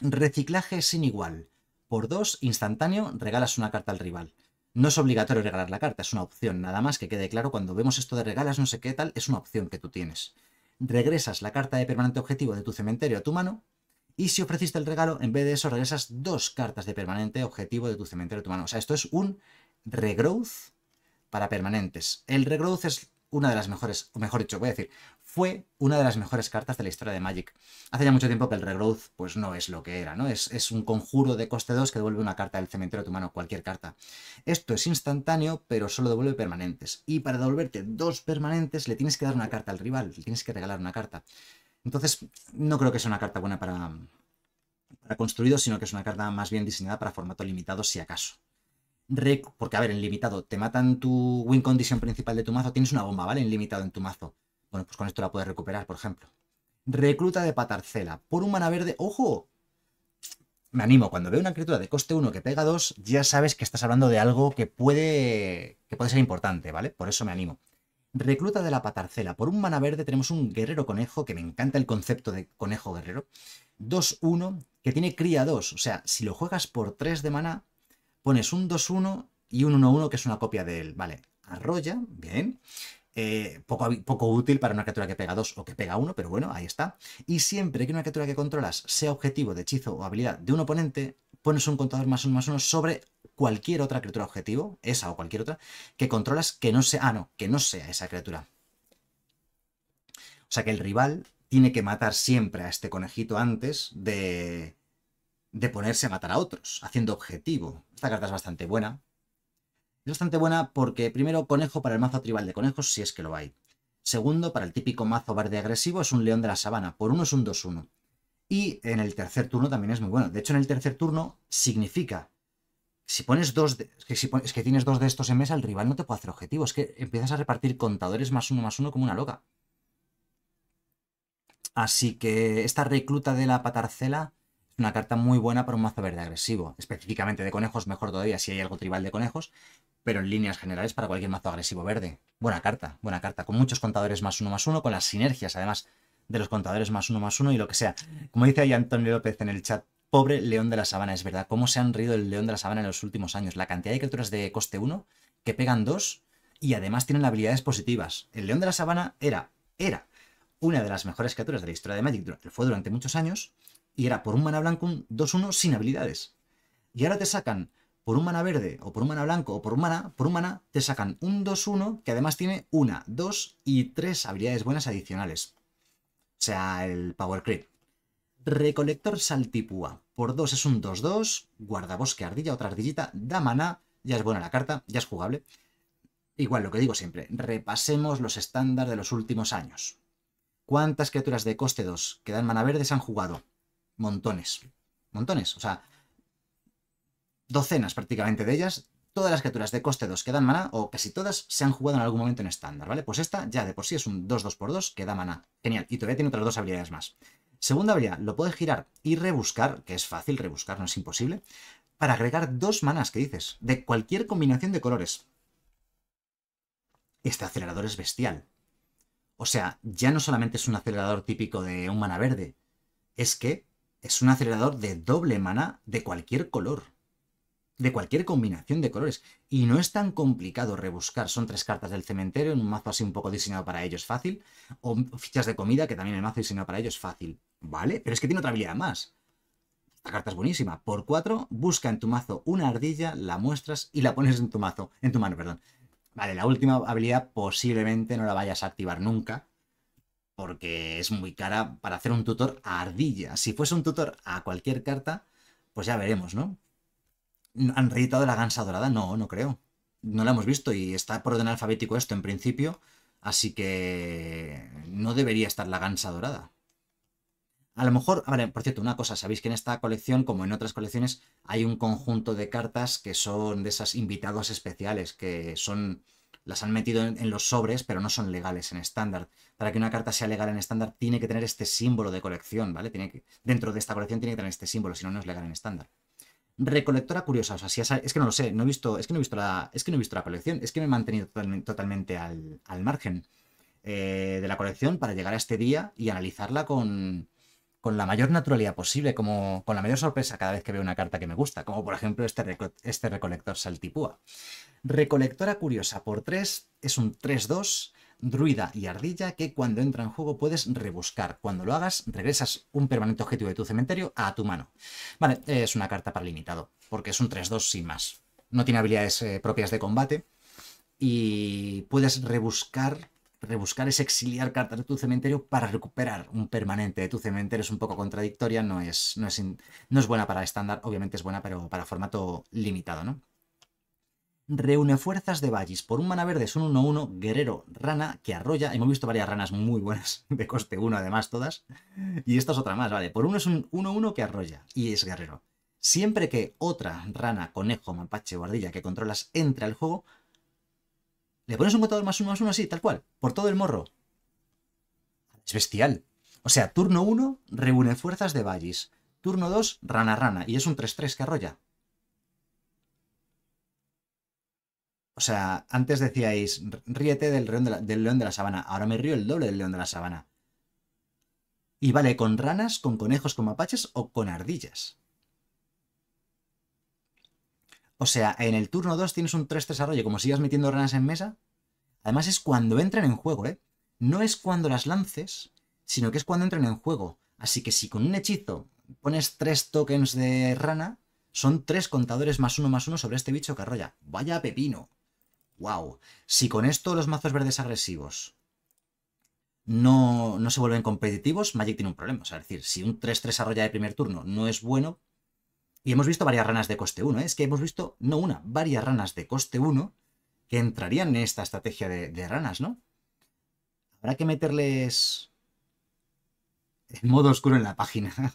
Reciclaje sin igual. Por 2, instantáneo, regalas una carta al rival. No es obligatorio regalar la carta, es una opción. Nada más que quede claro, cuando vemos esto de regalas, no sé qué tal, es una opción que tú tienes regresas la carta de permanente objetivo de tu cementerio a tu mano y si ofreciste el regalo, en vez de eso regresas dos cartas de permanente objetivo de tu cementerio a tu mano. O sea, esto es un regrowth para permanentes. El regrowth es una de las mejores, o mejor dicho, voy a decir, fue una de las mejores cartas de la historia de Magic. Hace ya mucho tiempo que el Regrowth pues no es lo que era, ¿no? Es, un conjuro de coste 2 que devuelve una carta del cementerio a tu mano, cualquier carta. Esto es instantáneo, pero solo devuelve permanentes. Y para devolverte dos permanentes le tienes que dar una carta al rival, le tienes que regalar una carta. Entonces, no creo que sea una carta buena para, para construido, sino que es una carta más bien diseñada para formato limitado, si acaso porque a ver, en limitado te matan tu win condition principal de tu mazo, tienes una bomba, ¿vale? En limitado en tu mazo. Bueno, pues con esto la puedes recuperar, por ejemplo. Recluta de patarcela. Por un mana verde. ¡Ojo! Me animo, cuando veo una criatura de coste 1 que pega 2, ya sabes que estás hablando de algo que puede, que puede ser importante, ¿vale? Por eso me animo. Recluta de la patarcela. Por un mana verde tenemos un guerrero conejo, que me encanta el concepto de conejo guerrero. 2-1, que tiene cría 2. O sea, si lo juegas por 3 de mana, pones un 2-1 y un 1-1 que es una copia de él. Vale, arrolla, bien. Eh, poco, poco útil para una criatura que pega dos o que pega uno, pero bueno, ahí está. Y siempre que una criatura que controlas sea objetivo de hechizo o habilidad de un oponente, pones un contador más uno más uno sobre cualquier otra criatura objetivo, esa o cualquier otra, que controlas que no sea, ah, no, que no sea esa criatura. O sea que el rival tiene que matar siempre a este conejito antes de, de ponerse a matar a otros, haciendo objetivo. Esta carta es bastante buena. Es bastante buena porque, primero, conejo para el mazo tribal de conejos, si es que lo hay. Segundo, para el típico mazo verde agresivo, es un león de la sabana. Por uno es un 2-1. Y en el tercer turno también es muy bueno. De hecho, en el tercer turno significa. Si pones dos que si que tienes dos de estos en mesa, el rival no te puede hacer objetivo. Es que empiezas a repartir contadores más uno más uno como una loca. Así que esta recluta de la patarcela una carta muy buena para un mazo verde agresivo. Específicamente de conejos, mejor todavía si hay algo tribal de conejos, pero en líneas generales para cualquier mazo agresivo verde. Buena carta, buena carta. Con muchos contadores más uno más uno, con las sinergias además de los contadores más uno más uno y lo que sea. Como dice ahí Antonio López en el chat, pobre león de la sabana, es verdad. ¿Cómo se han reído el león de la sabana en los últimos años? La cantidad de criaturas de coste 1 que pegan dos y además tienen habilidades positivas. El león de la sabana era, era una de las mejores criaturas de la historia de Magic. Fue durante muchos años y era por un mana blanco un 2-1 sin habilidades. Y ahora te sacan por un mana verde o por un mana blanco o por un mana, por un mana, te sacan un 2-1 que además tiene una, dos y tres habilidades buenas adicionales. O sea, el Power Creep. Recolector Saltipúa. Por 2 es un 2-2. Guardabosque Ardilla, otra ardillita. Da mana. Ya es buena la carta, ya es jugable. Igual lo que digo siempre, repasemos los estándares de los últimos años. ¿Cuántas criaturas de coste 2 que dan mana verde se han jugado? montones, montones, o sea, docenas prácticamente de ellas, todas las criaturas de coste 2 que dan maná, o casi todas, se han jugado en algún momento en estándar, ¿vale? Pues esta ya de por sí es un 2-2x2 que da mana, Genial, y todavía tiene otras dos habilidades más. Segunda habilidad, lo puedes girar y rebuscar, que es fácil, rebuscar no es imposible, para agregar dos manas que dices, de cualquier combinación de colores. Este acelerador es bestial. O sea, ya no solamente es un acelerador típico de un mana verde, es que es un acelerador de doble mana de cualquier color. De cualquier combinación de colores. Y no es tan complicado rebuscar. Son tres cartas del cementerio en un mazo así un poco diseñado para ellos fácil. O fichas de comida que también el mazo diseñado para ellos fácil. ¿Vale? Pero es que tiene otra habilidad más. La carta es buenísima. Por cuatro, busca en tu mazo una ardilla, la muestras y la pones en tu mazo, en tu mano, perdón. Vale, la última habilidad posiblemente no la vayas a activar nunca, porque es muy cara para hacer un tutor a ardilla. Si fuese un tutor a cualquier carta, pues ya veremos, ¿no? ¿Han reeditado la gansa dorada? No, no creo. No la hemos visto y está por orden alfabético esto en principio, así que no debería estar la gansa dorada. A lo mejor, ver, por cierto, una cosa, sabéis que en esta colección, como en otras colecciones, hay un conjunto de cartas que son de esas invitados especiales, que son las han metido en, los sobres, pero no son legales en estándar. Para que una carta sea legal en estándar, tiene que tener este símbolo de colección, ¿vale? Tiene que, dentro de esta colección tiene que tener este símbolo, si no, no es legal en estándar. Recolectora curiosa, o sea, es, que no lo sé, no he visto, es que no he visto la, es que no he visto la colección, es que me he mantenido totalmente, al, margen eh, de la colección para llegar a este día y analizarla con, con la mayor naturalidad posible, como con la mayor sorpresa cada vez que veo una carta que me gusta, como por ejemplo este, este recolector Saltipúa. Recolectora curiosa por 3 es un 3-2, druida y ardilla que cuando entra en juego puedes rebuscar. Cuando lo hagas, regresas un permanente objetivo de tu cementerio a tu mano. Vale, es una carta para limitado, porque es un 3-2 sin más. No tiene habilidades eh, propias de combate y puedes rebuscar. Rebuscar es exiliar cartas de tu cementerio para recuperar un permanente de tu cementerio. Es un poco contradictoria, no es, no es, no es buena para estándar, obviamente es buena, pero para formato limitado, ¿no? reúne fuerzas de Vallis por un mana verde, es un 1-1, guerrero, rana, que arrolla. Hemos visto varias ranas muy buenas, de coste 1 además todas. Y esta es otra más, vale. Por uno es un 1-1 que arrolla y es guerrero. Siempre que otra rana, conejo, mapache guardilla que controlas entre al juego, le pones un contador más uno más uno así, tal cual, por todo el morro. Es bestial. O sea, turno 1 reúne fuerzas de Vallis. Turno 2, rana rana. Y es un 3-3 que arrolla. O sea, antes decíais, ríete del, león de la sabana. Ahora me río el doble del león de la sabana. Y vale, con ranas, con conejos, con mapaches o con ardillas. O sea, en el turno 2 tienes un 3 desarrollo, como sigas metiendo ranas en mesa. Además es cuando entran en juego, ¿eh? No es cuando las lances, sino que es cuando entran en juego. Así que si con un hechizo pones 3 tokens de rana, son 3 contadores más uno más uno sobre este bicho que arrolla. Vaya pepino. Wow. Si con esto los mazos verdes agresivos no, no se vuelven competitivos, Magic tiene un problema. O sea, es decir, si un 3-3 arrolla de primer turno no es bueno, y hemos visto varias ranas de coste 1, ¿eh? es que hemos visto, no una, varias ranas de coste 1 que entrarían en esta estrategia de, de ranas, ¿no? Habrá que meterles el modo oscuro en la página.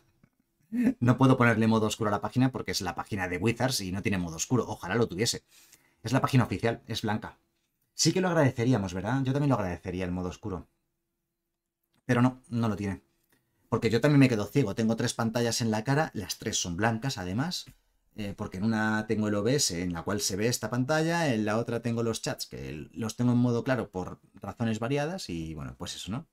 no puedo ponerle modo oscuro a la página porque es la página de Wizards y no tiene modo oscuro. Ojalá lo tuviese. Es la página oficial, es blanca. Sí que lo agradeceríamos, ¿verdad? Yo también lo agradecería el modo oscuro. Pero no, no lo tiene. Porque yo también me quedo ciego. Tengo tres pantallas en la cara, las tres son blancas además. Eh, porque en una tengo el OBS en la cual se ve esta pantalla, en la otra tengo los chats que los tengo en modo claro por razones variadas y bueno, pues eso, ¿no?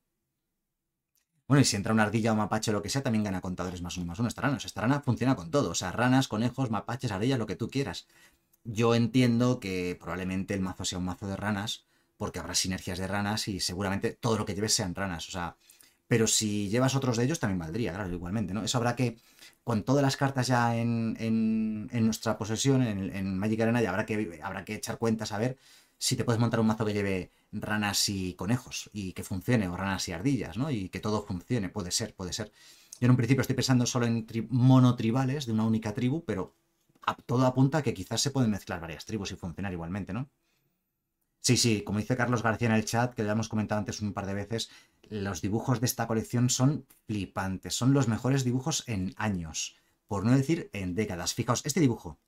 Bueno, y si entra una ardilla o mapache o lo que sea, también gana contadores más uno más uno. o esta rana funciona con todo. O sea, ranas, conejos, mapaches, ardillas, lo que tú quieras. Yo entiendo que probablemente el mazo sea un mazo de ranas, porque habrá sinergias de ranas y seguramente todo lo que lleves sean ranas, o sea, pero si llevas otros de ellos también valdría, claro, igualmente, ¿no? Eso habrá que, con todas las cartas ya en, en, nuestra posesión, en, Magic Arena, ya habrá que, habrá que echar cuentas a ver si te puedes montar un mazo que lleve ranas y conejos y que funcione, o ranas y ardillas, ¿no? Y que todo funcione, puede ser, puede ser. Yo en un principio estoy pensando solo en monotribales de una única tribu, pero todo apunta a que quizás se pueden mezclar varias tribus y funcionar igualmente, ¿no? Sí, sí, como dice Carlos García en el chat, que ya hemos comentado antes un par de veces, los dibujos de esta colección son flipantes, son los mejores dibujos en años, por no decir en décadas. Fijaos, este dibujo,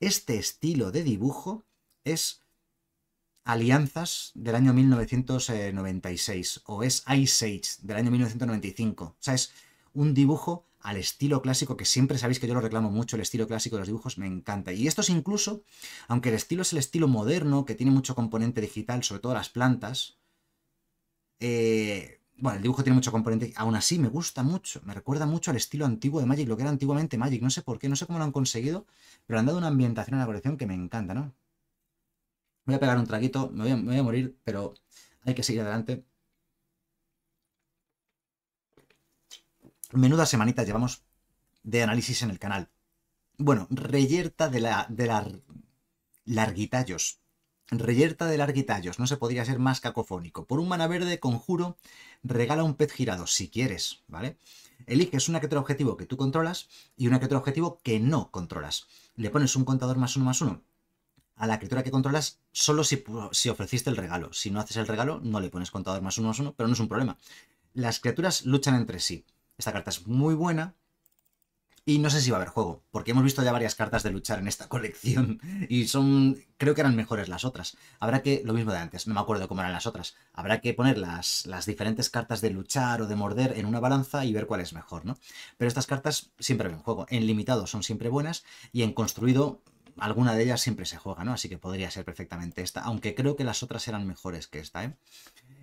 este estilo de dibujo es Alianzas del año 1996 o es Ice Age del año 1995. O sea, es un dibujo al estilo clásico, que siempre sabéis que yo lo reclamo mucho, el estilo clásico de los dibujos me encanta. Y es incluso, aunque el estilo es el estilo moderno, que tiene mucho componente digital, sobre todo las plantas, eh, bueno, el dibujo tiene mucho componente, aún así me gusta mucho, me recuerda mucho al estilo antiguo de Magic, lo que era antiguamente Magic, no sé por qué, no sé cómo lo han conseguido, pero han dado una ambientación a la colección que me encanta, ¿no? Voy a pegar un traguito, me voy a morir, pero hay que seguir adelante. Menuda semanita llevamos de análisis en el canal. Bueno, reyerta de la, de la larguitallos. Reyerta de larguitallos, no se podría ser más cacofónico. Por un mana verde, conjuro, regala un pez girado, si quieres, ¿vale? Eliges una criatura objetivo que tú controlas y una criatura objetivo que no controlas. Le pones un contador más uno más uno a la criatura que controlas solo si, si ofreciste el regalo. Si no haces el regalo, no le pones contador más uno más uno, pero no es un problema. Las criaturas luchan entre sí. Esta carta es muy buena. Y no sé si va a haber juego, porque hemos visto ya varias cartas de luchar en esta colección y son, creo que eran mejores las otras. Habrá que, lo mismo de antes, no me acuerdo cómo eran las otras, habrá que poner las, las diferentes cartas de luchar o de morder en una balanza y ver cuál es mejor, ¿no? Pero estas cartas siempre ven juego, en limitado son siempre buenas y en construido alguna de ellas siempre se juega, ¿no? Así que podría ser perfectamente esta, aunque creo que las otras eran mejores que esta, ¿eh?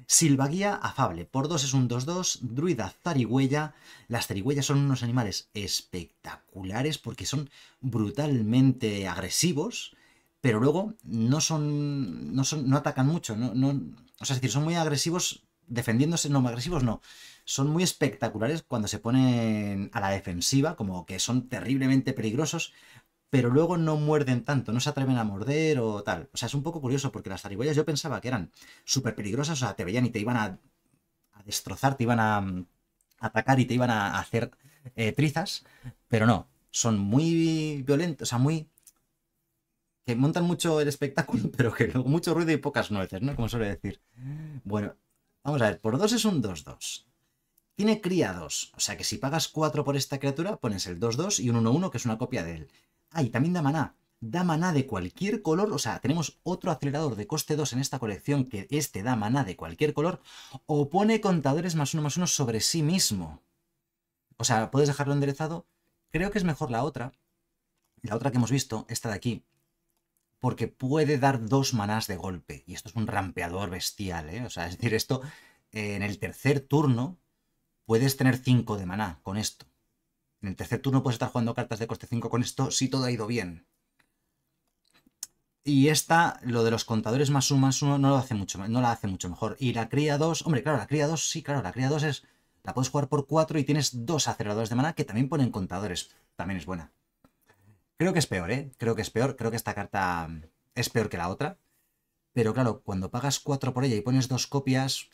Silvaguía afable, por 2 es un 2-2, druida zarigüeya. Las zarigüeyas son unos animales espectaculares porque son brutalmente agresivos, pero luego no son. no, no atacan mucho. No, o sea, es decir, son muy agresivos defendiéndose, no agresivos, no. Son muy espectaculares cuando se ponen a la defensiva, como que son terriblemente peligrosos, pero luego no muerden tanto, no se atreven a morder o tal. O sea, es un poco curioso porque las zarigüeyas yo pensaba que eran súper peligrosas, o sea, te veían y te iban a, destrozar, te iban a, mm, atacar y te iban a hacer eh, trizas, pero no, son muy violentos, o sea, muy... que montan mucho el espectáculo, pero que luego mucho ruido y pocas nueces, ¿no? Como suele decir. Bueno, vamos a ver, por dos es un 2-2. Tiene criados, o sea que si pagas 4 por esta criatura, pones el 2-2 y un 1-1, que es una copia de él. Ah, y también da maná. Da maná de cualquier color, o sea, tenemos otro acelerador de coste 2 en esta colección que este da maná de cualquier color, o pone contadores más uno más uno sobre sí mismo. O sea, puedes dejarlo enderezado. Creo que es mejor la otra, la otra que hemos visto, esta de aquí, porque puede dar dos manás de golpe. Y esto es un rampeador bestial, ¿eh? O sea, es decir, esto eh, en el tercer turno puedes tener 5 de maná con esto. En el tercer turno puedes estar jugando cartas de coste 5 con esto si todo ha ido bien. Y esta, lo de los contadores más sumas uno, no, lo hace mucho, no la hace mucho mejor. Y la cría 2, hombre, claro, la cría 2, sí, claro, la cría 2 es... La puedes jugar por 4 y tienes dos aceleradores de mana que también ponen contadores. También es buena. Creo que es peor, ¿eh? Creo que es peor. Creo que esta carta es peor que la otra. Pero claro, cuando pagas 4 por ella y pones dos copias...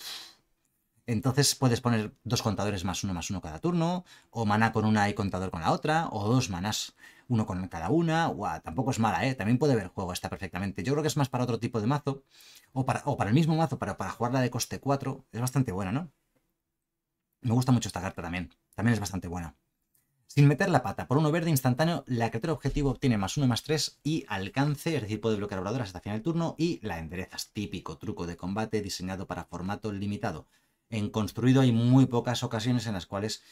Entonces puedes poner dos contadores más uno más uno cada turno, o maná con una y contador con la otra, o dos manás uno con cada una. tampoco es mala, ¿eh? También puede ver juego esta perfectamente. Yo creo que es más para otro tipo de mazo, o para, o para el mismo mazo, para, para jugarla de coste 4. Es bastante buena, ¿no? Me gusta mucho esta carta también. También es bastante buena. Sin meter la pata, por uno verde instantáneo, la criatura objetivo obtiene más uno más tres y alcance, es decir, puede bloquear obradoras hasta final del turno y la enderezas. Típico truco de combate diseñado para formato limitado en construido hay muy pocas ocasiones en las cuales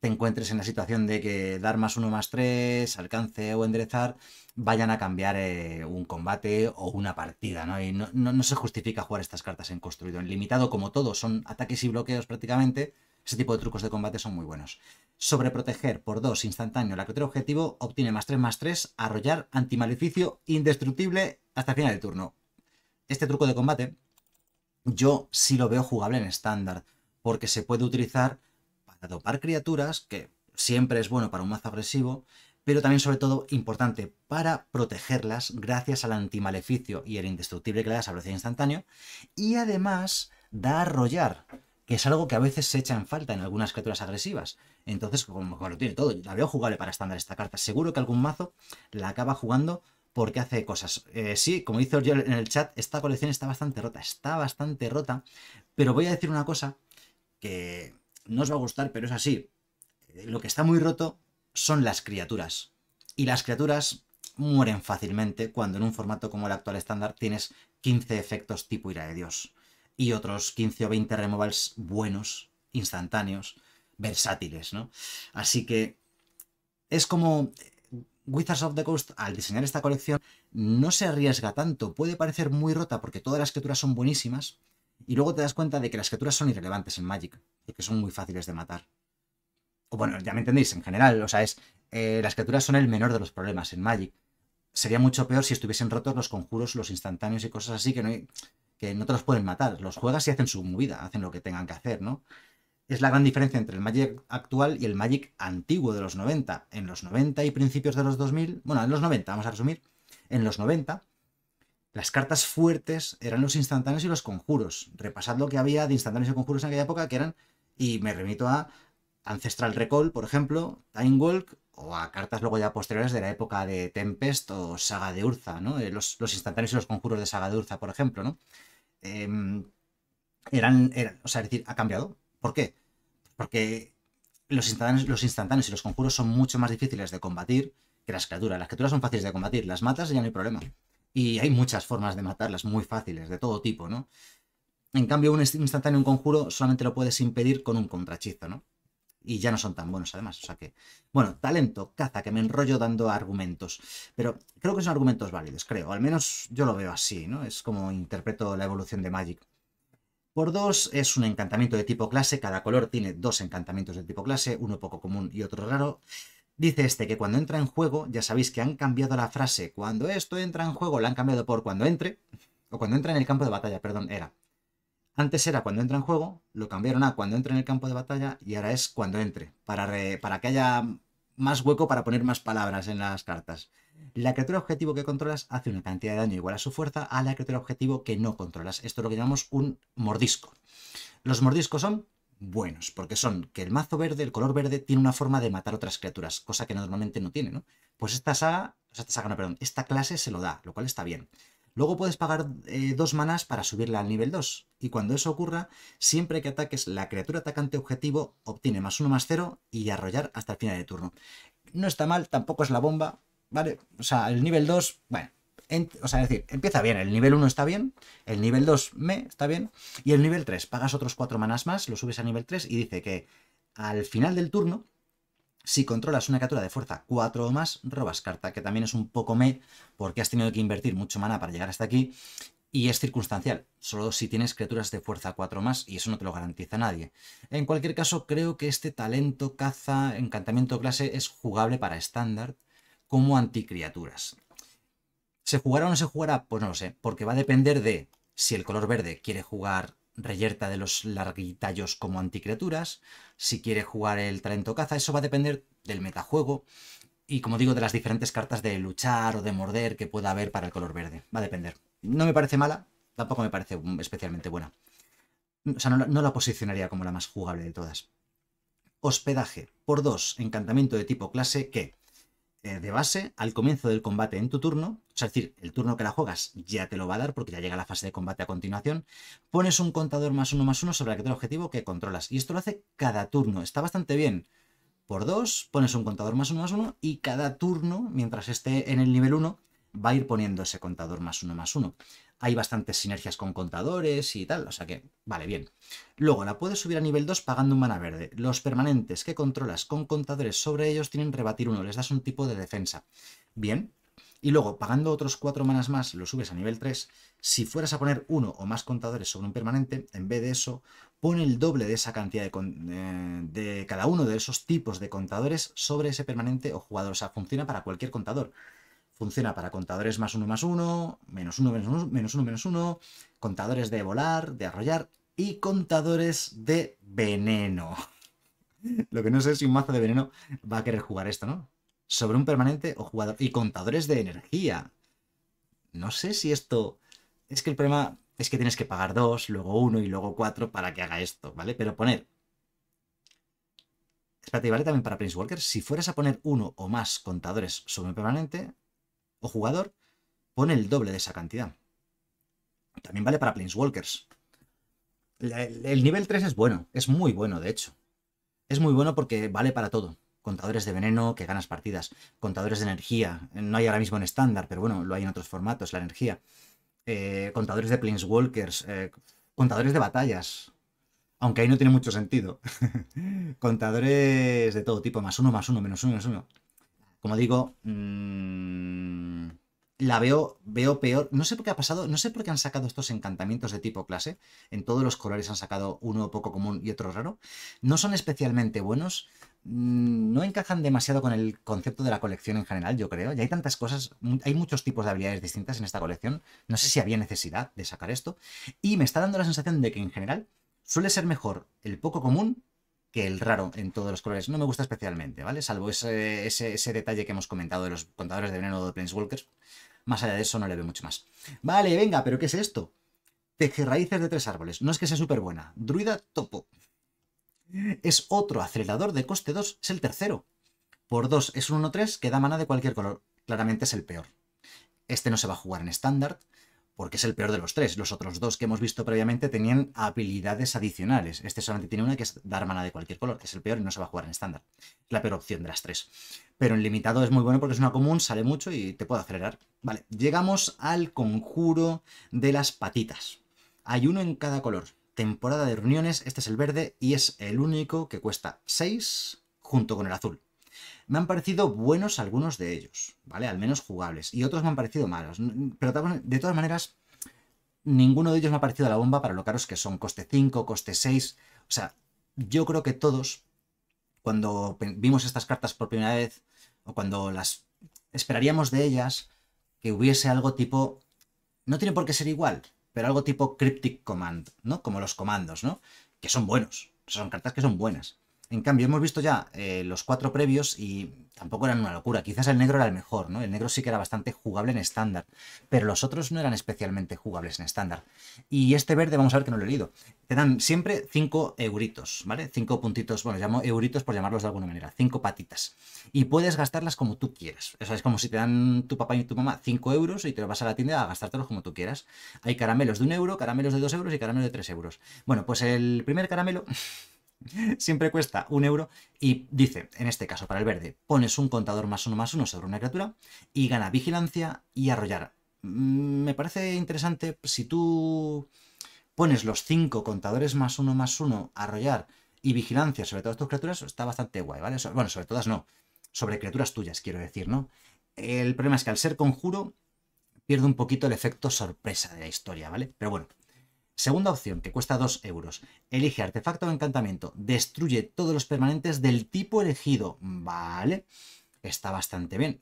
te encuentres en la situación de que dar más uno más tres, alcance o enderezar, vayan a cambiar eh, un combate o una partida, ¿no? Y no, se justifica jugar estas cartas en construido. En limitado, como todo, son ataques y bloqueos prácticamente. Ese tipo de trucos de combate son muy buenos. Sobreproteger por dos instantáneo la criatura objetivo obtiene más tres, más tres, arrollar, antimaleficio, indestructible hasta el final del turno. Este truco de combate yo sí lo veo jugable en estándar, porque se puede utilizar para dopar criaturas, que siempre es bueno para un mazo agresivo, pero también sobre todo importante para protegerlas gracias al antimaleficio y el indestructible que le das a velocidad instantáneo, y además da a rollar, que es algo que a veces se echa en falta en algunas criaturas agresivas. Entonces, como, como lo tiene todo, la veo jugable para estándar esta carta. Seguro que algún mazo la acaba jugando porque hace cosas. Eh, sí, como hizo yo en el chat, esta colección está bastante rota, está bastante rota, pero voy a decir una cosa que no os va a gustar, pero es así. Eh, lo que está muy roto son las criaturas. Y las criaturas mueren fácilmente cuando en un formato como el actual estándar tienes 15 efectos tipo ira de Dios y otros 15 o 20 removals buenos, instantáneos, versátiles, ¿no? Así que es como Wizards of the Coast, al diseñar esta colección, no se arriesga tanto. Puede parecer muy rota porque todas las criaturas son buenísimas, y luego te das cuenta de que las criaturas son irrelevantes en Magic, y que son muy fáciles de matar. O bueno, ya me entendéis, en general, o sea, es. Eh, las criaturas son el menor de los problemas en Magic. Sería mucho peor si estuviesen rotos los conjuros, los instantáneos y cosas así que no, que no te los pueden matar. Los juegas y hacen su movida, hacen lo que tengan que hacer, ¿no? Es la gran diferencia entre el Magic actual y el Magic antiguo de los 90. En los 90 y principios de los 2000, bueno, en los 90, vamos a resumir, en los 90 las cartas fuertes eran los instantáneos y los conjuros. Repasad lo que había de instantáneos y conjuros en aquella época, que eran, y me remito a Ancestral Recall, por ejemplo, Time Walk, o a cartas luego ya posteriores de la época de Tempest o Saga de Urza, ¿no? Eh, los, instantáneos y los conjuros de Saga de Urza, por ejemplo, ¿no? Em, eran, eran, o sea, es decir, ha cambiado. ¿Por qué? Porque los instantáneos, los y los conjuros son mucho más difíciles de combatir que las criaturas. Las criaturas son fáciles de combatir, las matas y ya no hay problema. Y hay muchas formas de matarlas, muy fáciles, de todo tipo, ¿no? En cambio, un instantáneo, un conjuro, solamente lo puedes impedir con un contrachizo, ¿no? Y ya no son tan buenos, además. O sea que, bueno, talento, caza, que me enrollo dando argumentos. Pero creo que son argumentos válidos, creo. Al menos yo lo veo así, ¿no? Es como interpreto la evolución de Magic. Por dos es un encantamiento de tipo clase, cada color tiene dos encantamientos de tipo clase, uno poco común y otro raro. Dice este que cuando entra en juego, ya sabéis que han cambiado la frase, cuando esto entra en juego, la han cambiado por cuando entre, o cuando entra en el campo de batalla, perdón, era. Antes era cuando entra en juego, lo cambiaron a cuando entra en el campo de batalla y ahora es cuando entre, para, para que haya más hueco para poner más palabras en las cartas. La criatura objetivo que controlas hace una cantidad de daño igual a su fuerza a la criatura objetivo que no controlas. Esto es lo que llamamos un mordisco. Los mordiscos son buenos, porque son que el mazo verde, el color verde, tiene una forma de matar otras criaturas, cosa que normalmente no tiene, ¿no? Pues esta saga, esta perdón, esta clase se lo da, lo cual está bien. Luego puedes pagar eh, dos manas para subirla al nivel 2, y cuando eso ocurra, siempre que ataques la criatura atacante objetivo, obtiene más uno más cero y arrollar hasta el final de turno. No está mal, tampoco es la bomba, ¿vale? O sea, el nivel 2, bueno, o sea, es decir, empieza bien, el nivel 1 está bien, el nivel 2 me está bien, y el nivel 3 pagas otros 4 manas más, lo subes a nivel 3 y dice que al final del turno, si controlas una criatura de fuerza 4 o más, robas carta, que también es un poco me, porque has tenido que invertir mucho mana para llegar hasta aquí, y es circunstancial, solo si tienes criaturas de fuerza 4 más, y eso no te lo garantiza nadie. En cualquier caso, creo que este talento, caza, encantamiento clase es jugable para estándar, como anticriaturas. ¿Se jugará o no se jugará? Pues no lo sé, porque va a depender de si el color verde quiere jugar reyerta de los larguitallos como anticriaturas, si quiere jugar el talento caza, eso va a depender del metajuego y, como digo, de las diferentes cartas de luchar o de morder que pueda haber para el color verde. Va a depender. No me parece mala, tampoco me parece especialmente buena. O sea, no, la posicionaría como la más jugable de todas. Hospedaje por dos. encantamiento de tipo clase que eh, de base al comienzo del combate en tu turno, es decir, el turno que la juegas ya te lo va a dar porque ya llega la fase de combate a continuación, pones un contador más uno más uno sobre el objetivo que controlas. Y esto lo hace cada turno, está bastante bien. Por dos, pones un contador más uno más uno y cada turno, mientras esté en el nivel 1, va a ir poniendo ese contador más uno más uno hay bastantes sinergias con contadores y tal, o sea que, vale, bien. Luego la puedes subir a nivel 2 pagando un mana verde. Los permanentes que controlas con contadores sobre ellos tienen rebatir uno, les das un tipo de defensa. Bien. Y luego, pagando otros 4 manas más, lo subes a nivel 3. Si fueras a poner uno o más contadores sobre un permanente, en vez de eso, pone el doble de esa cantidad de, eh, de cada uno de esos tipos de contadores sobre ese permanente o jugador. O sea, funciona para cualquier contador funciona para contadores más uno más uno, menos uno menos uno, menos uno menos uno, contadores de volar, de arrollar y contadores de veneno. Lo que no sé es si un mazo de veneno va a querer jugar esto, ¿no? Sobre un permanente o jugador. Y contadores de energía. No sé si esto. Es que el problema es que tienes que pagar dos, luego uno y luego cuatro para que haga esto, ¿vale? Pero poner. Espérate, ¿vale? También para Prince Walker. Si fueras a poner uno o más contadores sobre un permanente, o jugador pone el doble de esa cantidad. También vale para Planeswalkers. El nivel 3 es bueno, es muy bueno de hecho. Es muy bueno porque vale para todo. Contadores de veneno, que ganas partidas. Contadores de energía. No hay ahora mismo en estándar, pero bueno, lo hay en otros formatos, la energía. Eh, contadores de Planeswalkers. Eh, contadores de batallas. Aunque ahí no tiene mucho sentido. contadores de todo tipo, más uno, más uno, menos uno, menos uno como digo, mm, la veo, veo peor. No sé por qué ha pasado, no sé por qué han sacado estos encantamientos de tipo clase. En todos los colores han sacado uno poco común y otro raro. No son especialmente buenos. Mm, no encajan demasiado con el concepto de la colección en general, yo creo. Y hay tantas cosas, hay muchos tipos de habilidades distintas en esta colección. No sé si había necesidad de sacar esto. Y me está dando la sensación de que en general suele ser mejor el poco común que el raro en todos los colores. No me gusta especialmente, ¿vale? Salvo ese, detalle que hemos comentado de los contadores de veneno de Planeswalkers. Más allá de eso no le veo mucho más. Vale, venga, pero ¿qué es esto? raíces de tres árboles. No es que sea súper buena. Druida topo. Es otro acelerador de coste 2. Es el tercero. Por 2 es un 1-3 que da mana de cualquier color. Claramente es el peor. Este no se va a jugar en estándar porque es el peor de los tres. Los otros dos que hemos visto previamente tenían habilidades adicionales. Este solamente tiene una que es dar mana de cualquier color, que es el peor y no se va a jugar en estándar. la peor opción de las tres. Pero en limitado es muy bueno porque es una común, sale mucho y te puede acelerar. Vale, llegamos al conjuro de las patitas. Hay uno en cada color. Temporada de reuniones, este es el verde y es el único que cuesta 6 junto con el azul. Me han parecido buenos algunos de ellos, ¿vale? Al menos jugables. Y otros me han parecido malos. Pero de todas maneras, ninguno de ellos me ha parecido la bomba para lo caros que son. Coste 5, coste 6. O sea, yo creo que todos, cuando vimos estas cartas por primera vez, o cuando las esperaríamos de ellas, que hubiese algo tipo... No tiene por qué ser igual, pero algo tipo Cryptic Command, ¿no? Como los comandos, ¿no? Que son buenos. Son cartas que son buenas. En cambio, hemos visto ya eh, los cuatro previos y tampoco eran una locura. Quizás el negro era el mejor, ¿no? El negro sí que era bastante jugable en estándar, pero los otros no eran especialmente jugables en estándar. Y este verde, vamos a ver que no lo he leído, te dan siempre cinco euritos, ¿vale? Cinco puntitos, bueno, llamo euritos por llamarlos de alguna manera, Cinco patitas. Y puedes gastarlas como tú quieras. O sea, es como si te dan tu papá y tu mamá 5 euros y te lo vas a la tienda a gastártelos como tú quieras. Hay caramelos de un euro, caramelos de dos euros y caramelos de tres euros. Bueno, pues el primer caramelo... Siempre cuesta un euro y dice, en este caso para el verde, pones un contador más uno más uno sobre una criatura y gana vigilancia y arrollar. Mm, me parece interesante si tú pones los cinco contadores más uno más uno, arrollar y vigilancia sobre todas tus criaturas, está bastante guay, ¿vale? Bueno, sobre todas no, sobre criaturas tuyas quiero decir, ¿no? El problema es que al ser conjuro pierde un poquito el efecto sorpresa de la historia, ¿vale? Pero bueno, Segunda opción, que cuesta 2 euros. Elige artefacto o encantamiento. Destruye todos los permanentes del tipo elegido. Vale. Está bastante bien.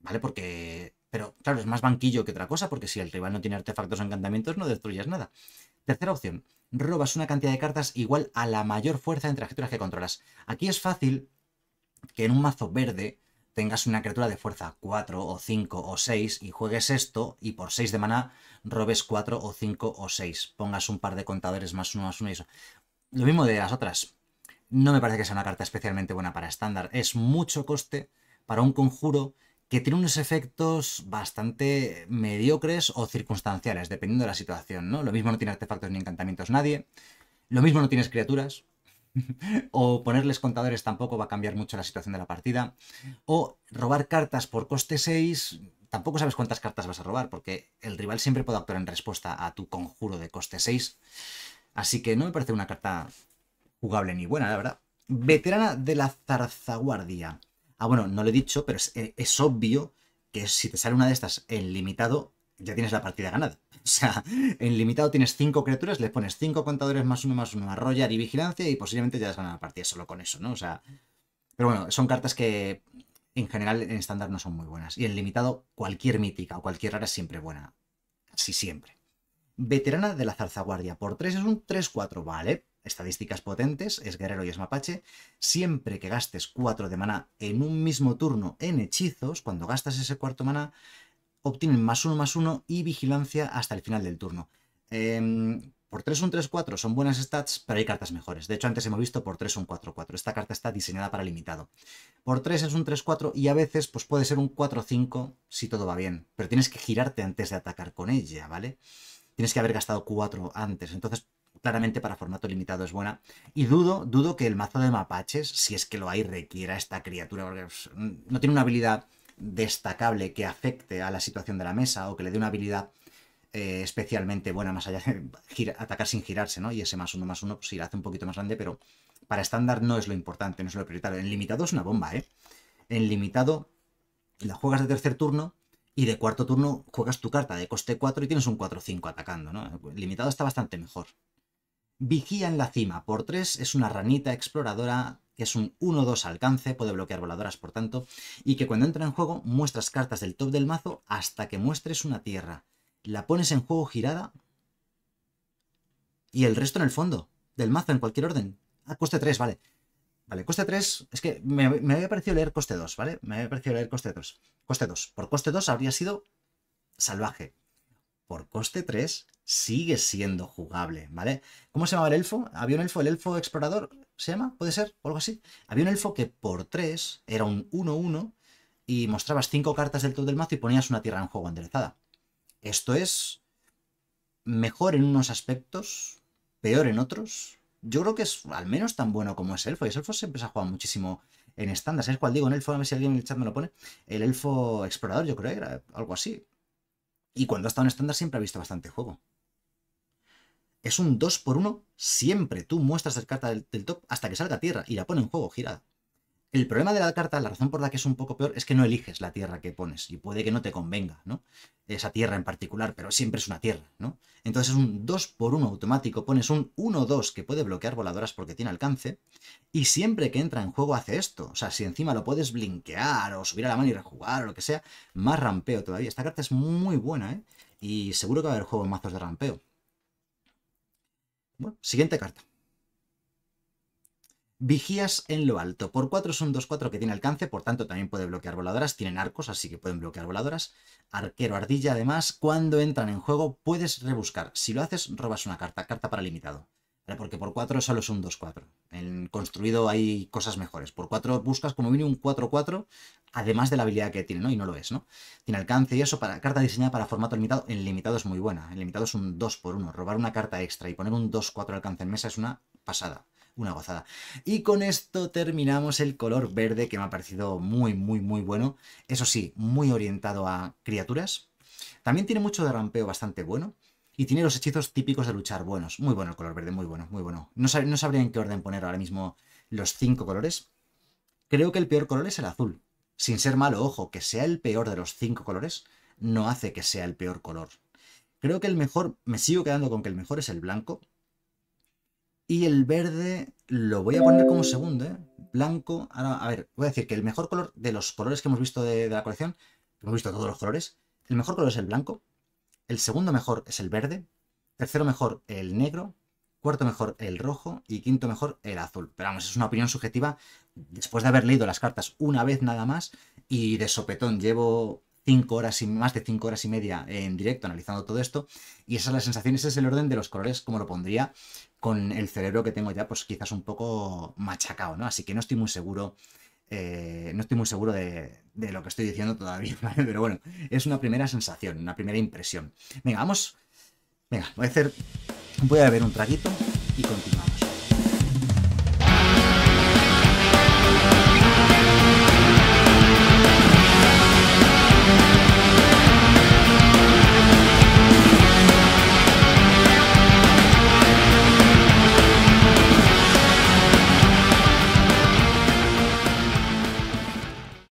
¿Vale? Porque... Pero claro, es más banquillo que otra cosa, porque si el rival no tiene artefactos o encantamientos, no destruyes nada. Tercera opción, robas una cantidad de cartas igual a la mayor fuerza entre las que controlas. Aquí es fácil que en un mazo verde tengas una criatura de fuerza 4 o 5 o 6 y juegues esto y por 6 de maná robes 4 o 5 o 6. Pongas un par de contadores más uno más uno y eso. Lo mismo de las otras. No me parece que sea una carta especialmente buena para estándar. Es mucho coste para un conjuro que tiene unos efectos bastante mediocres o circunstanciales, dependiendo de la situación, ¿no? Lo mismo no tiene artefactos ni encantamientos nadie. Lo mismo no tienes criaturas, o ponerles contadores tampoco va a cambiar mucho la situación de la partida, o robar cartas por coste 6, tampoco sabes cuántas cartas vas a robar, porque el rival siempre puede actuar en respuesta a tu conjuro de coste 6, así que no me parece una carta jugable ni buena, la verdad. Veterana de la Zarzaguardia. Ah, bueno, no lo he dicho, pero es, eh, es obvio que si te sale una de estas en limitado, ya tienes la partida ganada. O sea, en limitado tienes 5 criaturas, le pones 5 contadores más uno más uno más rollar y vigilancia y posiblemente ya has ganado la partida solo con eso, ¿no? O sea, pero bueno, son cartas que en general en estándar no son muy buenas. Y en limitado, cualquier mítica o cualquier rara es siempre buena. Casi siempre. Veterana de la zarzaguardia. Por 3 es un 3-4, vale. Estadísticas potentes, es guerrero y es mapache. Siempre que gastes 4 de maná en un mismo turno en hechizos, cuando gastas ese cuarto maná, obtienen más uno más uno y vigilancia hasta el final del turno. Em, por 3 un 3-4 son buenas stats, pero hay cartas mejores. De hecho, antes hemos visto por 3 un 4-4. Esta carta está diseñada para limitado. Por 3 es un 3-4 y a veces pues, puede ser un 4-5 si todo va bien. Pero tienes que girarte antes de atacar con ella, ¿vale? Tienes que haber gastado 4 antes. Entonces, claramente para formato limitado es buena. Y dudo, dudo que el mazo de mapaches, si es que lo hay, requiera esta criatura, porque pues, no tiene una habilidad destacable que afecte a la situación de la mesa o que le dé una habilidad eh, especialmente buena, más allá de atacar sin girarse, ¿no? Y ese más uno más uno, si pues la hace un poquito más grande, pero para estándar no es lo importante, no es lo prioritario. En limitado es una bomba, ¿eh? En limitado la juegas de tercer turno y de cuarto turno juegas tu carta de coste 4 y tienes un 4-5 atacando, ¿no? Limitado está bastante mejor. Vigía en la cima, por 3 es una ranita exploradora que es un 1-2 alcance, puede bloquear voladoras por tanto, y que cuando entra en juego muestras cartas del top del mazo hasta que muestres una tierra. La pones en juego girada y el resto en el fondo del mazo en cualquier orden. Ah, coste 3, vale. Vale, coste 3, es que me, me había parecido leer coste 2, ¿vale? Me había parecido leer coste 2. Coste 2. Por coste 2 habría sido salvaje por coste 3 sigue siendo jugable, ¿vale? ¿Cómo se llamaba el elfo? Había un elfo, el elfo explorador, ¿se llama? ¿Puede ser? ¿O algo así? Había un elfo que por 3 era un 1-1 y mostrabas 5 cartas del top del mazo y ponías una tierra en juego enderezada. Esto es mejor en unos aspectos, peor en otros. Yo creo que es al menos tan bueno como es elfo. Y elfo siempre se ha jugado muchísimo en estándar. ¿Sabes cuál digo? En elfo, a ver si alguien en el chat me lo pone. El elfo explorador, yo creo que era algo así. Y cuando ha estado en estándar siempre ha visto bastante juego. Es un 2 por 1 siempre. Tú muestras el carta del, top hasta que salga a tierra y la pone en juego, girada el problema de la carta, la razón por la que es un poco peor, es que no eliges la tierra que pones y puede que no te convenga, ¿no? Esa tierra en particular, pero siempre es una tierra, ¿no? Entonces es un 2 por 1 automático, pones un 1-2 que puede bloquear voladoras porque tiene alcance y siempre que entra en juego hace esto. O sea, si encima lo puedes blinquear o subir a la mano y rejugar o lo que sea, más rampeo todavía. Esta carta es muy buena, ¿eh? Y seguro que va a haber juego en mazos de rampeo. Bueno, siguiente carta. Vigías en lo alto. Por 4 es un 2-4 que tiene alcance, por tanto también puede bloquear voladoras. Tienen arcos, así que pueden bloquear voladoras. Arquero, ardilla, además, cuando entran en juego puedes rebuscar. Si lo haces, robas una carta, carta para limitado. Porque por 4 solo es un 2-4. En construido hay cosas mejores. Por 4 buscas como mínimo un 4-4, además de la habilidad que tiene, ¿no? Y no lo es, ¿no? Tiene alcance y eso, para carta diseñada para formato limitado. En limitado es muy buena. En limitado es un 2 por 1. Robar una carta extra y poner un 2-4 alcance en mesa es una pasada una gozada. Y con esto terminamos el color verde que me ha parecido muy, muy, muy bueno. Eso sí, muy orientado a criaturas. También tiene mucho de rampeo bastante bueno. Y tiene los hechizos típicos de luchar buenos. Muy bueno el color verde, muy bueno, muy bueno. No, no sabría en qué orden poner ahora mismo los cinco colores. Creo que el peor color es el azul. Sin ser malo, ojo, que sea el peor de los cinco colores no hace que sea el peor color. Creo que el mejor, me sigo quedando con que el mejor es el blanco, y el verde lo voy a poner como segundo, ¿eh? Blanco. Ahora, a ver, voy a decir que el mejor color de los colores que hemos visto de, la colección, hemos visto todos los colores, el mejor color es el blanco, el segundo mejor es el verde, tercero mejor el negro, cuarto mejor el rojo y quinto mejor el azul. Pero vamos, es una opinión subjetiva después de haber leído las cartas una vez nada más y de sopetón llevo cinco horas y más de cinco horas y media en directo analizando todo esto y esas es la sensación, ese es el orden de los colores como lo pondría con el cerebro que tengo ya, pues quizás un poco machacado, ¿no? Así que no estoy muy seguro. Eh, no estoy muy seguro de, de, lo que estoy diciendo todavía, ¿vale? Pero bueno, es una primera sensación, una primera impresión. Venga, vamos. Venga, voy a hacer. Voy a beber un traguito y continuamos.